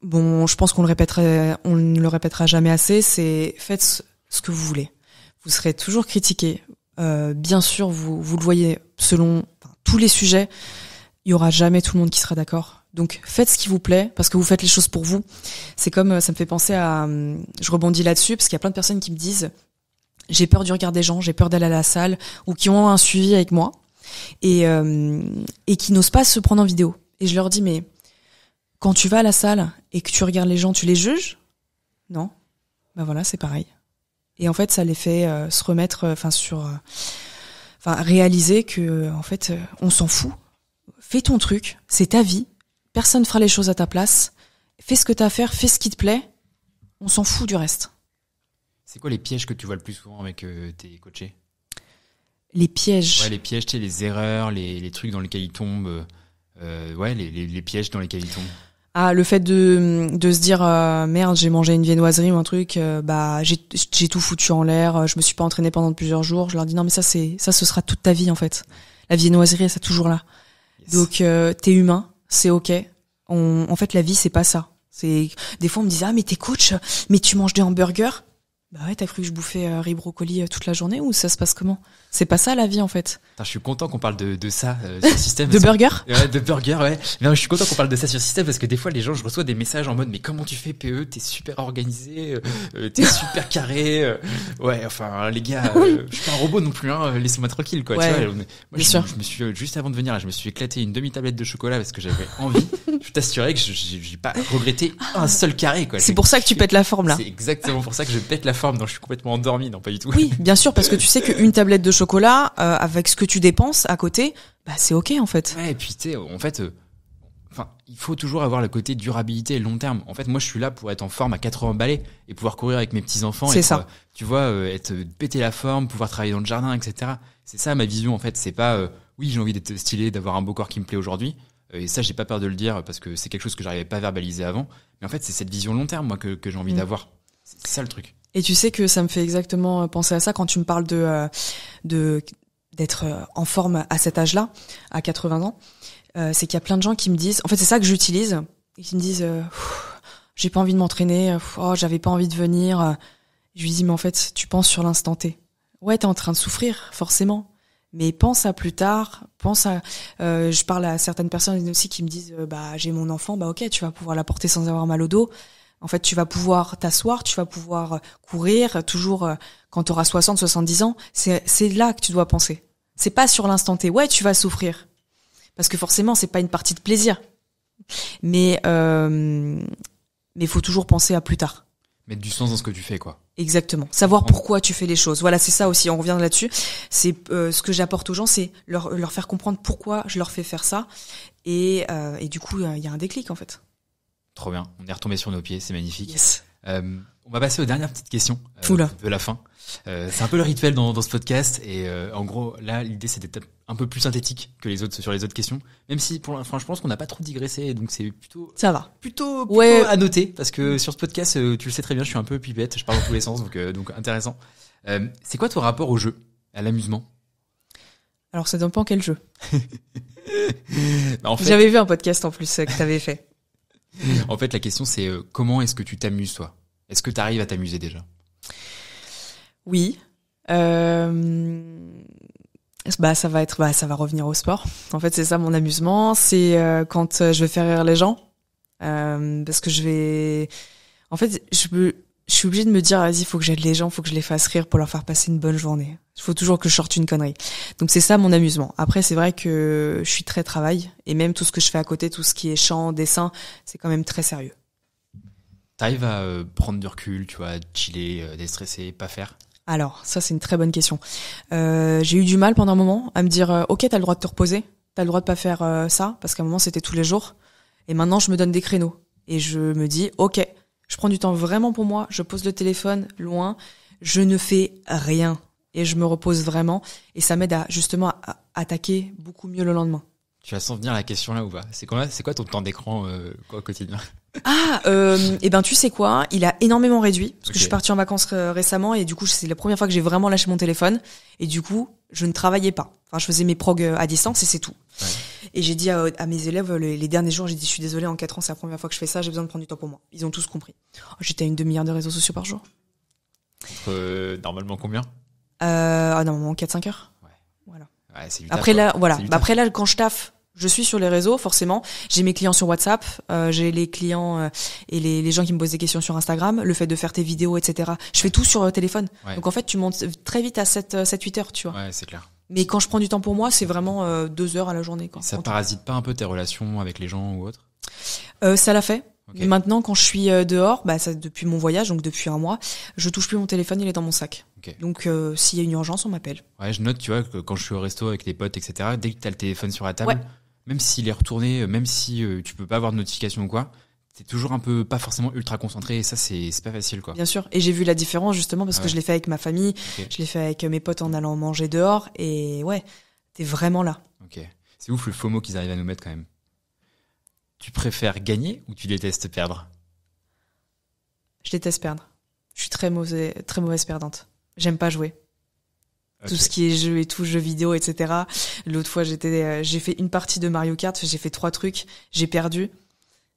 bon, je pense qu'on le répéterait, on ne le répétera jamais assez, c'est faites ce que vous voulez. Vous serez toujours critiqué. Euh, bien sûr, vous, vous le voyez, selon tous les sujets, il y aura jamais tout le monde qui sera d'accord. Donc faites ce qui vous plaît, parce que vous faites les choses pour vous. C'est comme, ça me fait penser à, hum, je rebondis là-dessus, parce qu'il y a plein de personnes qui me disent, j'ai peur du regard des gens, j'ai peur d'aller à la salle, ou qui ont un suivi avec moi, et, hum, et qui n'osent pas se prendre en vidéo. Et je leur dis, mais quand tu vas à la salle et que tu regardes les gens, tu les juges Non. Ben voilà, c'est pareil. Et en fait, ça les fait euh, se remettre, euh, enfin sur, euh, enfin réaliser que en fait, on s'en fout. Fais ton truc, c'est ta vie. Personne fera les choses à ta place. Fais ce que t'as à faire, fais ce qui te plaît. On s'en fout du reste. C'est quoi les pièges que tu vois le plus souvent avec tes coachés Les pièges. Ouais, les pièges, tu sais, les erreurs, les, les, trucs dans lesquels ils tombent. ouais, les, les, pièges dans lesquels ils tombent. Ah, le fait de, de se dire euh, merde j'ai mangé une viennoiserie ou un truc euh, bah j'ai, j'ai tout foutu en l'air euh, je me suis pas entraîné pendant plusieurs jours je leur dis non mais ça c'est ça ce sera toute ta vie en fait la viennoiserie elle toujours là donc euh, t'es humain c'est ok on, en fait la vie c'est pas ça c'est des fois on me disait ah mais t'es coach mais tu manges des hamburgers bah ouais, t'as cru que je bouffais euh, brocoli euh, toute la journée ou ça se passe comment C'est pas ça la vie en fait. je suis content qu'on parle de, ça euh, sur système. [laughs] de burger ouais, De burger, ouais. Non, je suis content qu'on parle de ça sur système parce que des fois les gens, je reçois des messages en mode mais comment tu fais PE T'es super organisé, t'es [laughs] super carré. ouais, enfin hein, les gars, ah je suis pas un robot non plus, hein, laissez-moi tranquille quoi. je, sûr. me suis juste avant de venir, là, je me suis éclaté une demi tablette de chocolat parce que j'avais envie. [laughs] je t'assurais que j'ai pas regretté un seul carré quoi. C'est pour ça que tu pètes la forme là. C'est exactement pour ça que je pète la forme je suis complètement endormi, non pas du tout. Oui, [laughs] bien sûr, parce que tu sais qu'une tablette de chocolat, euh, avec ce que tu dépenses à côté, bah c'est ok en fait. Ouais, et puis tu sais, en fait, euh, enfin, il faut toujours avoir le côté durabilité et long terme. En fait, moi je suis là pour être en forme à 80 balais et pouvoir courir avec mes petits-enfants. C'est ça. Euh, tu vois, être péter la forme, pouvoir travailler dans le jardin, etc. C'est ça ma vision en fait, c'est pas oui, j'ai envie d'être stylé, d'avoir un beau corps qui me plaît aujourd'hui. Et ça, j'ai pas peur de le dire parce que c'est quelque chose que j'arrivais pas à verbaliser avant. Mais en fait, c'est cette vision long terme, moi, que, j'ai envie mm. d'avoir. C'est ça le truc. Et tu sais que ça me fait exactement euh, penser à ça quand tu me parles de euh, de d'être euh, en forme à cet âge-là, à 80 ans. c'est qu'il y a plein de gens qui me disent, en fait c'est ça que j'utilise, qui me disent, j'ai pas envie de m'entraîner, oh, j'avais pas envie de venir. Je lui dis, mais en fait, tu penses sur l'instant T. Ouais, t'es en train de souffrir, forcément. Mais pense à plus tard, pense à. je parle à certaines personnes aussi qui me disent, bah j'ai mon enfant, bah ok, tu vas pouvoir la porter sans avoir mal au dos. En fait, tu vas pouvoir t'asseoir, tu vas pouvoir euh, courir, euh, toujours euh, quand tu auras 60, 70 ans, c'est là que tu dois penser. C'est pas sur l'instant T. Ouais, tu vas souffrir. Parce que forcément, c'est pas une partie de plaisir. Mais euh, mais faut toujours penser à plus tard. Mettre du sens dans ce que tu fais, quoi. Exactement. Savoir pourquoi tu fais les choses. Voilà, c'est ça aussi. On revient là-dessus. C'est ce que j'apporte aux gens, c'est leur, leur faire comprendre pourquoi je leur fais faire ça. Et, et du coup, il y a un déclic en fait. Trop bien. On est retombé sur nos pieds. C'est magnifique. Euh, on va passer aux dernières petites questions euh, de la fin. Euh, c'est un peu le rituel dans, ce podcast et en gros là l'idée c'était un peu plus synthétique que les autres sur les autres questions. Même si pour enfin je pense qu'on n'a pas trop digressé donc c'est plutôt ça va plutôt, plutôt à noter parce que sur ce podcast tu le sais très bien je suis un peu pipette je parle dans tous les sens donc donc intéressant. c'est quoi ton rapport au jeu à l'amusement Alors ça dépend quel jeu. [laughs] Bah, en J'avais vu un podcast en plus que avais fait. [laughs] en fait, la question, c'est euh, comment est-ce que tu t'amuses, toi Est-ce que tu arrives à t'amuser déjà Oui. Euh, bah, ça va être, bah, ça va revenir au sport. En fait, c'est ça mon amusement. C'est euh, quand je vais faire rire les gens, parce que je vais, en fait, je peux, je suis obligée de me dire, vas-y, il faut que j'aide les gens, faut que je les fasse rire pour leur faire passer une bonne journée. Il faut toujours que je sorte une connerie. Donc c'est ça mon amusement. Après, c'est vrai que je suis très travail, et même tout ce que je fais à côté, tout ce qui est chant, dessin, c'est quand même très sérieux. T'arrives à euh, prendre du recul, tu vois, chiller, euh, déstresser, pas faire Alors, ça c'est une très bonne question. Euh, j'ai eu du mal pendant un moment à me dire, ok, t'as le droit de te reposer, t'as le droit de pas faire ça, parce qu'à un moment c'était tous les jours, et maintenant je me donne des créneaux, et je me dis, ok je prends du temps vraiment pour moi. Je pose le téléphone loin. Je ne fais rien et je me repose vraiment. Et ça m'aide à justement à attaquer beaucoup mieux le lendemain. Tu vas sans venir la question là ou pas C'est quoi, c'est ton temps d'écran euh, quotidien ah, euh, et eh ben tu sais quoi, il a énormément réduit parce que je suis partie en vacances euh, récemment et du coup c'est la première fois que j'ai vraiment lâché mon téléphone et du coup je ne travaillais pas. Enfin, je faisais mes prog euh, à distance et c'est tout. Et j'ai dit à, mes élèves les, derniers jours, j'ai dit je suis désolée en 4 ans c'est la première fois que je fais ça, j'ai besoin de prendre du temps pour moi. Ils ont tous compris. Oh, j'étais à une demi-heure de réseaux sociaux par jour. Euh, normalement combien euh, ah Normalement 4-5 heures. Voilà. Après hein. là, voilà. Bah, après là, quand je taffe je suis sur les réseaux, forcément. J'ai mes clients sur WhatsApp, euh, j'ai les clients euh, et les, gens qui me posent des questions sur Instagram, le fait de faire tes vidéos, etc. Je fais tout sur euh, téléphone. Donc en fait, tu montes très vite à 7-8 heures, tu vois. Ouais, c'est clair. Mais quand je prends du temps pour moi, c'est vraiment euh, deux heures à la journée. Quoi, ça parasite pas un peu tes relations avec les gens ou autres Ça l'a fait. Maintenant, quand je suis dehors, bah, ça, depuis mon voyage, donc depuis un mois, je touche plus mon téléphone, il est dans mon sac. Donc, s'il y a une urgence, on m'appelle. Ouais, je note, tu vois, que quand je suis au resto avec les potes, etc., dès que tu as le téléphone sur la table, même s'il est retourné, euh, même si euh, tu peux pas avoir de notification ou quoi, t'es toujours un peu pas forcément ultra concentré et ça c'est pas facile quoi. Bien sûr, et j'ai vu la différence justement parce que ah je l'ai fait avec ma famille, je l'ai fait avec mes potes en allant manger dehors et ouais, t'es vraiment là. Ok, c'est ouf le faux mot qu'ils arrivent à nous mettre quand même. Tu préfères gagner ou tu détestes perdre Je déteste perdre. Je suis très, mauvaise, très mauvaise perdante. J'aime pas jouer. Tout ce qui est jeu et tout, jeu vidéo, etc. L'autre fois, j'étais, euh, j'ai fait une partie de Mario Kart, j'ai fait trois trucs, j'ai perdu.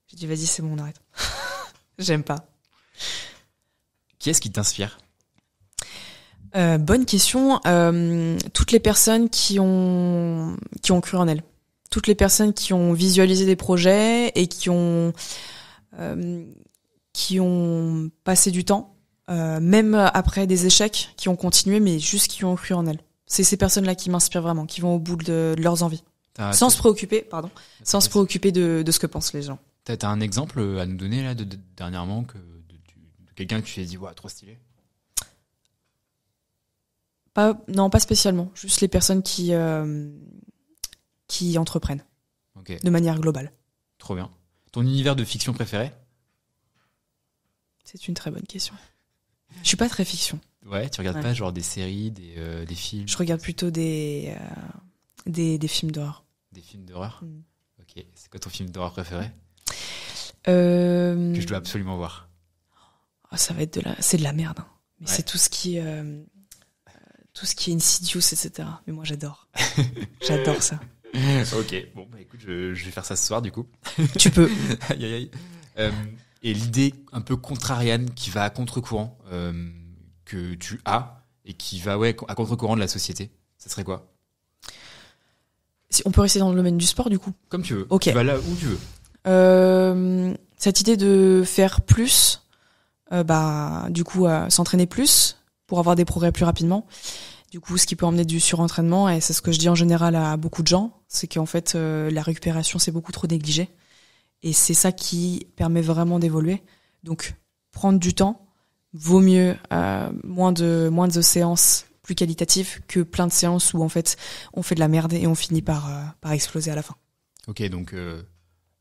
J'ai dit, vas-y, c'est bon, on arrête. [laughs] J'aime pas. Qui est-ce qui t'inspire euh, Bonne question. Euh, toutes les personnes qui ont, qui ont cru en elle. Toutes les personnes qui ont visualisé des projets et qui ont, qui ont passé du temps euh, même après des échecs, qui ont continué, mais juste qui ont cru en elles. C'est ces personnes-là qui m'inspirent vraiment, qui vont au bout de, leurs envies, sans se préoccuper, pardon, sans se préoccuper de, ce que pensent les gens. T'as un exemple à nous donner là dernièrement que de, quelqu'un que tu t'es dit ouais, trop stylé. Pas, non, pas spécialement. Juste les personnes qui euh, qui entreprennent. De manière globale. Trop bien. Ton univers de fiction préféré C'est une très bonne question. Je suis pas très fiction. Ouais, tu regardes pas genre des séries, des, euh, des, films Je regarde plutôt euh, des, des, films d'horreur. Des films d'horreur mm. Ok, c'est quoi ton film d'horreur préféré euh, Que je dois absolument voir. Oh, ça va être de la... C'est de la merde. Hein. Mais c'est tout ce qui... Tout ce qui est insidious, etc. Mais moi, j'adore. [laughs] j'adore ça. ok, bon, bah, écoute, je, je, vais faire ça ce soir, du coup. Tu peux. [laughs] aïe, aïe, aïe et l'idée un peu contrarienne qui va à contre-courant euh, que tu as et qui va ouais, à contre-courant de la société, ça serait quoi si On peut rester dans le domaine du sport du coup Comme tu veux. Tu vas là où tu veux. Euh, cette idée de faire plus, euh, bah, du coup, s'entraîner plus pour avoir des progrès plus rapidement. Du coup, ce qui peut emmener du surentraînement, et c'est ce que je dis en général à beaucoup de gens, c'est qu'en fait, la récupération, c'est beaucoup trop négligé. Et c'est ça qui permet vraiment d'évoluer. Donc, prendre du temps, vaut mieux euh, moins de moins de séances plus qualitatives que plein de séances où en fait on fait de la merde et on finit par euh, par exploser à la fin. Ok, donc euh,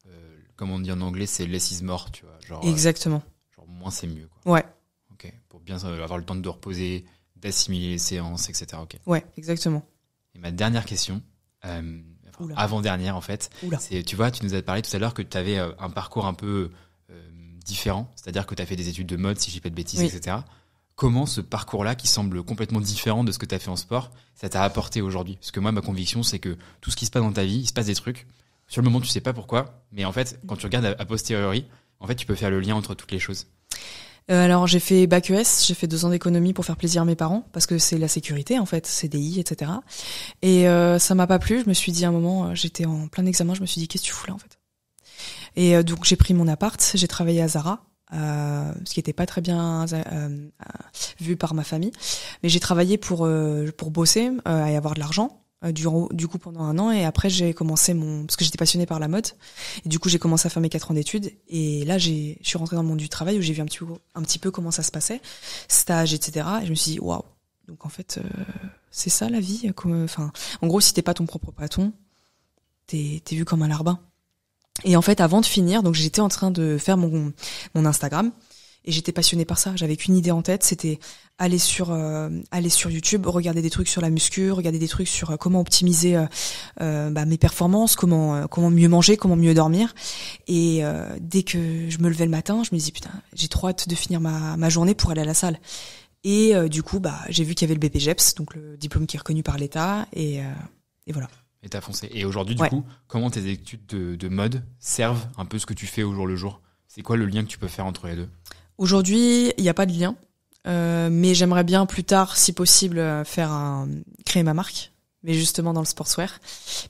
euh, comme on dit en anglais, c'est less is more, tu vois. Genre, Exactement. genre moins c'est mieux. Ouais. Ok, pour bien avoir le temps de reposer, d'assimiler les séances, etc. Ok. Ouais, exactement. Et ma dernière question, avant-dernière en fait. tu vois, tu nous as parlé tout à l'heure que tu avais euh, un parcours un peu euh, différent, c'est-à-dire que tu as fait des études de mode, si j'ai pas de bêtises, etc. Comment ce parcours-là, qui semble complètement différent de ce que tu as fait en sport, ça t'a apporté aujourd'hui Parce que moi, ma conviction, c'est que tout ce qui se passe dans ta vie, il se passe des trucs. Sur le moment, tu sais pas pourquoi, mais en fait, quand tu regardes a posteriori, en fait, tu peux faire le lien entre toutes les choses. Euh, alors j'ai fait bac ES, j'ai fait deux ans d'économie pour faire plaisir à mes parents parce que c'est la sécurité en fait, CDI, etc. Et euh, ça m'a pas plu. Je me suis dit à un moment, euh, j'étais en plein examen, je me suis dit qu'est-ce que tu fous là en fait. Et donc j'ai pris mon appart, j'ai travaillé à Zara ce qui n'était pas très bien vu par ma famille. Mais j'ai travaillé pour pour bosser et avoir de l'argent. Euh, du, coup pendant un an et après j'ai commencé mon parce que j'étais passionnée par la mode et du coup j'ai commencé à faire mes quatre ans d'études et là j'ai je suis rentrée dans le monde du travail où j'ai vu un petit peu un petit peu comment ça se passait stage etc et je me suis dit waouh donc en fait euh, c'est ça la vie comme euh, enfin en gros si t'es pas ton propre patron t'es t'es vu comme un larbin et en fait avant de finir donc j'étais en train de faire mon mon Instagram et j'étais passionnée par ça. J'avais qu'une idée en tête, c'était aller sur euh, aller sur YouTube, regarder des trucs sur la muscu, regarder des trucs sur euh, comment optimiser euh, bah, mes performances, comment comment mieux manger, comment mieux dormir. Et dès que je me levais le matin, je me disais putain, j'ai trop hâte de finir ma ma journée pour aller à la salle. Et du coup, bah j'ai vu qu'il y avait le BPGEPS, donc le diplôme qui est reconnu par l'État, et, et voilà. Et t'as foncé. Et aujourd'hui, du coup, comment tes études de mode servent un peu ce que tu fais au jour le jour C'est quoi le lien que tu peux faire entre les deux Aujourd'hui, il n'y a pas de lien, euh, mais j'aimerais bien plus tard, si possible, euh, faire un, créer ma marque, mais justement dans le sportswear,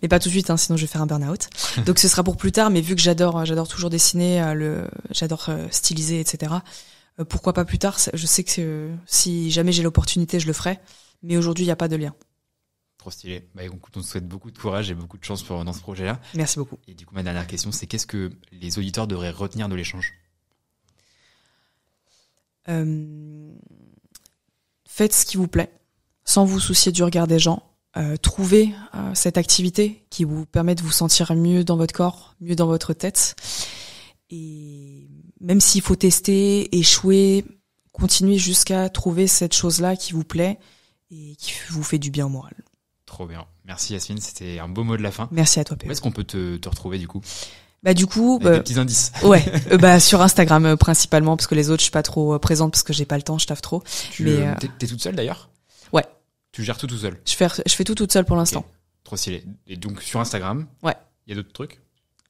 mais pas tout de suite, hein, sinon je vais faire un burn-out. [laughs] Donc ce sera pour plus tard, mais vu que j'adore, euh, j'adore toujours dessiner, le, j'adore styliser, etc. Pourquoi pas plus tard Je sais que si jamais j'ai l'opportunité, je le ferai. Mais aujourd'hui, il n'y a pas de lien. Trop stylé. Bah, écoute, on te souhaite beaucoup de courage et beaucoup de chance pour, dans ce projet-là. Merci beaucoup. Et du coup, ma dernière question, c'est qu'est-ce que les auditeurs devraient retenir de l'échange euh, faites ce qui vous plaît, sans vous soucier du regard des gens. Euh, trouvez euh, cette activité qui vous permet de vous sentir mieux dans votre corps, mieux dans votre tête. Et même s'il faut tester, échouer, continuez jusqu'à trouver cette chose-là qui vous plaît et qui vous fait du bien au moral. Trop bien. Merci Yasmine, c'était un beau mot de la fin. Merci à toi Péo. E. est-ce qu'on peut te retrouver du coup bah du coup, des euh, petits indices. [laughs] ouais, [laughs] euh, bah sur Instagram euh, principalement parce que les autres je suis pas trop présente parce que j'ai pas le temps, je taffe trop. Tu mais euh... t'es toute seule d'ailleurs Ouais. Tu gères tout tout seul. Je fais je fais tout toute seule pour l'instant. Trop stylé. Et donc sur Instagram Ouais. Il y a d'autres trucs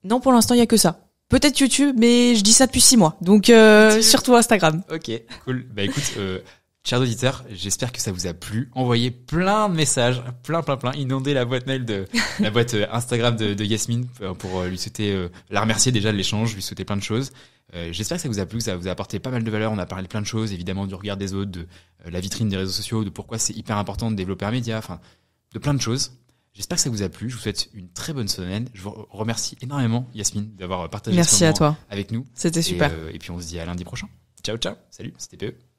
Non, pour l'instant, il y a que ça. Peut-être YouTube, mais je dis ça depuis six mois. Donc euh, surtout Instagram. OK, cool. Bah écoute, euh, Chers auditeurs, j'espère que ça vous a plu. Envoyez plein de messages, plein, plein, plein. Inondez la boîte mail de [laughs] la boîte euh, Instagram de, Yasmine euh, pour euh, lui souhaiter, la remercier déjà de l'échange, lui souhaiter plein de choses. j'espère que ça vous a plu, que ça vous a apporté pas mal de valeur. On a parlé de plein de choses, évidemment, du regard des autres, de la vitrine des réseaux sociaux, de pourquoi c'est hyper important de développer un média, enfin, de plein de choses. J'espère que ça vous a plu. Je vous souhaite une très bonne semaine. Je vous remercie énormément, Yasmine, d'avoir partagé Merci ce moment à toi. avec nous. C'était super. Et, et puis on se dit à lundi prochain. Ciao, ciao. Salut, c'était PE.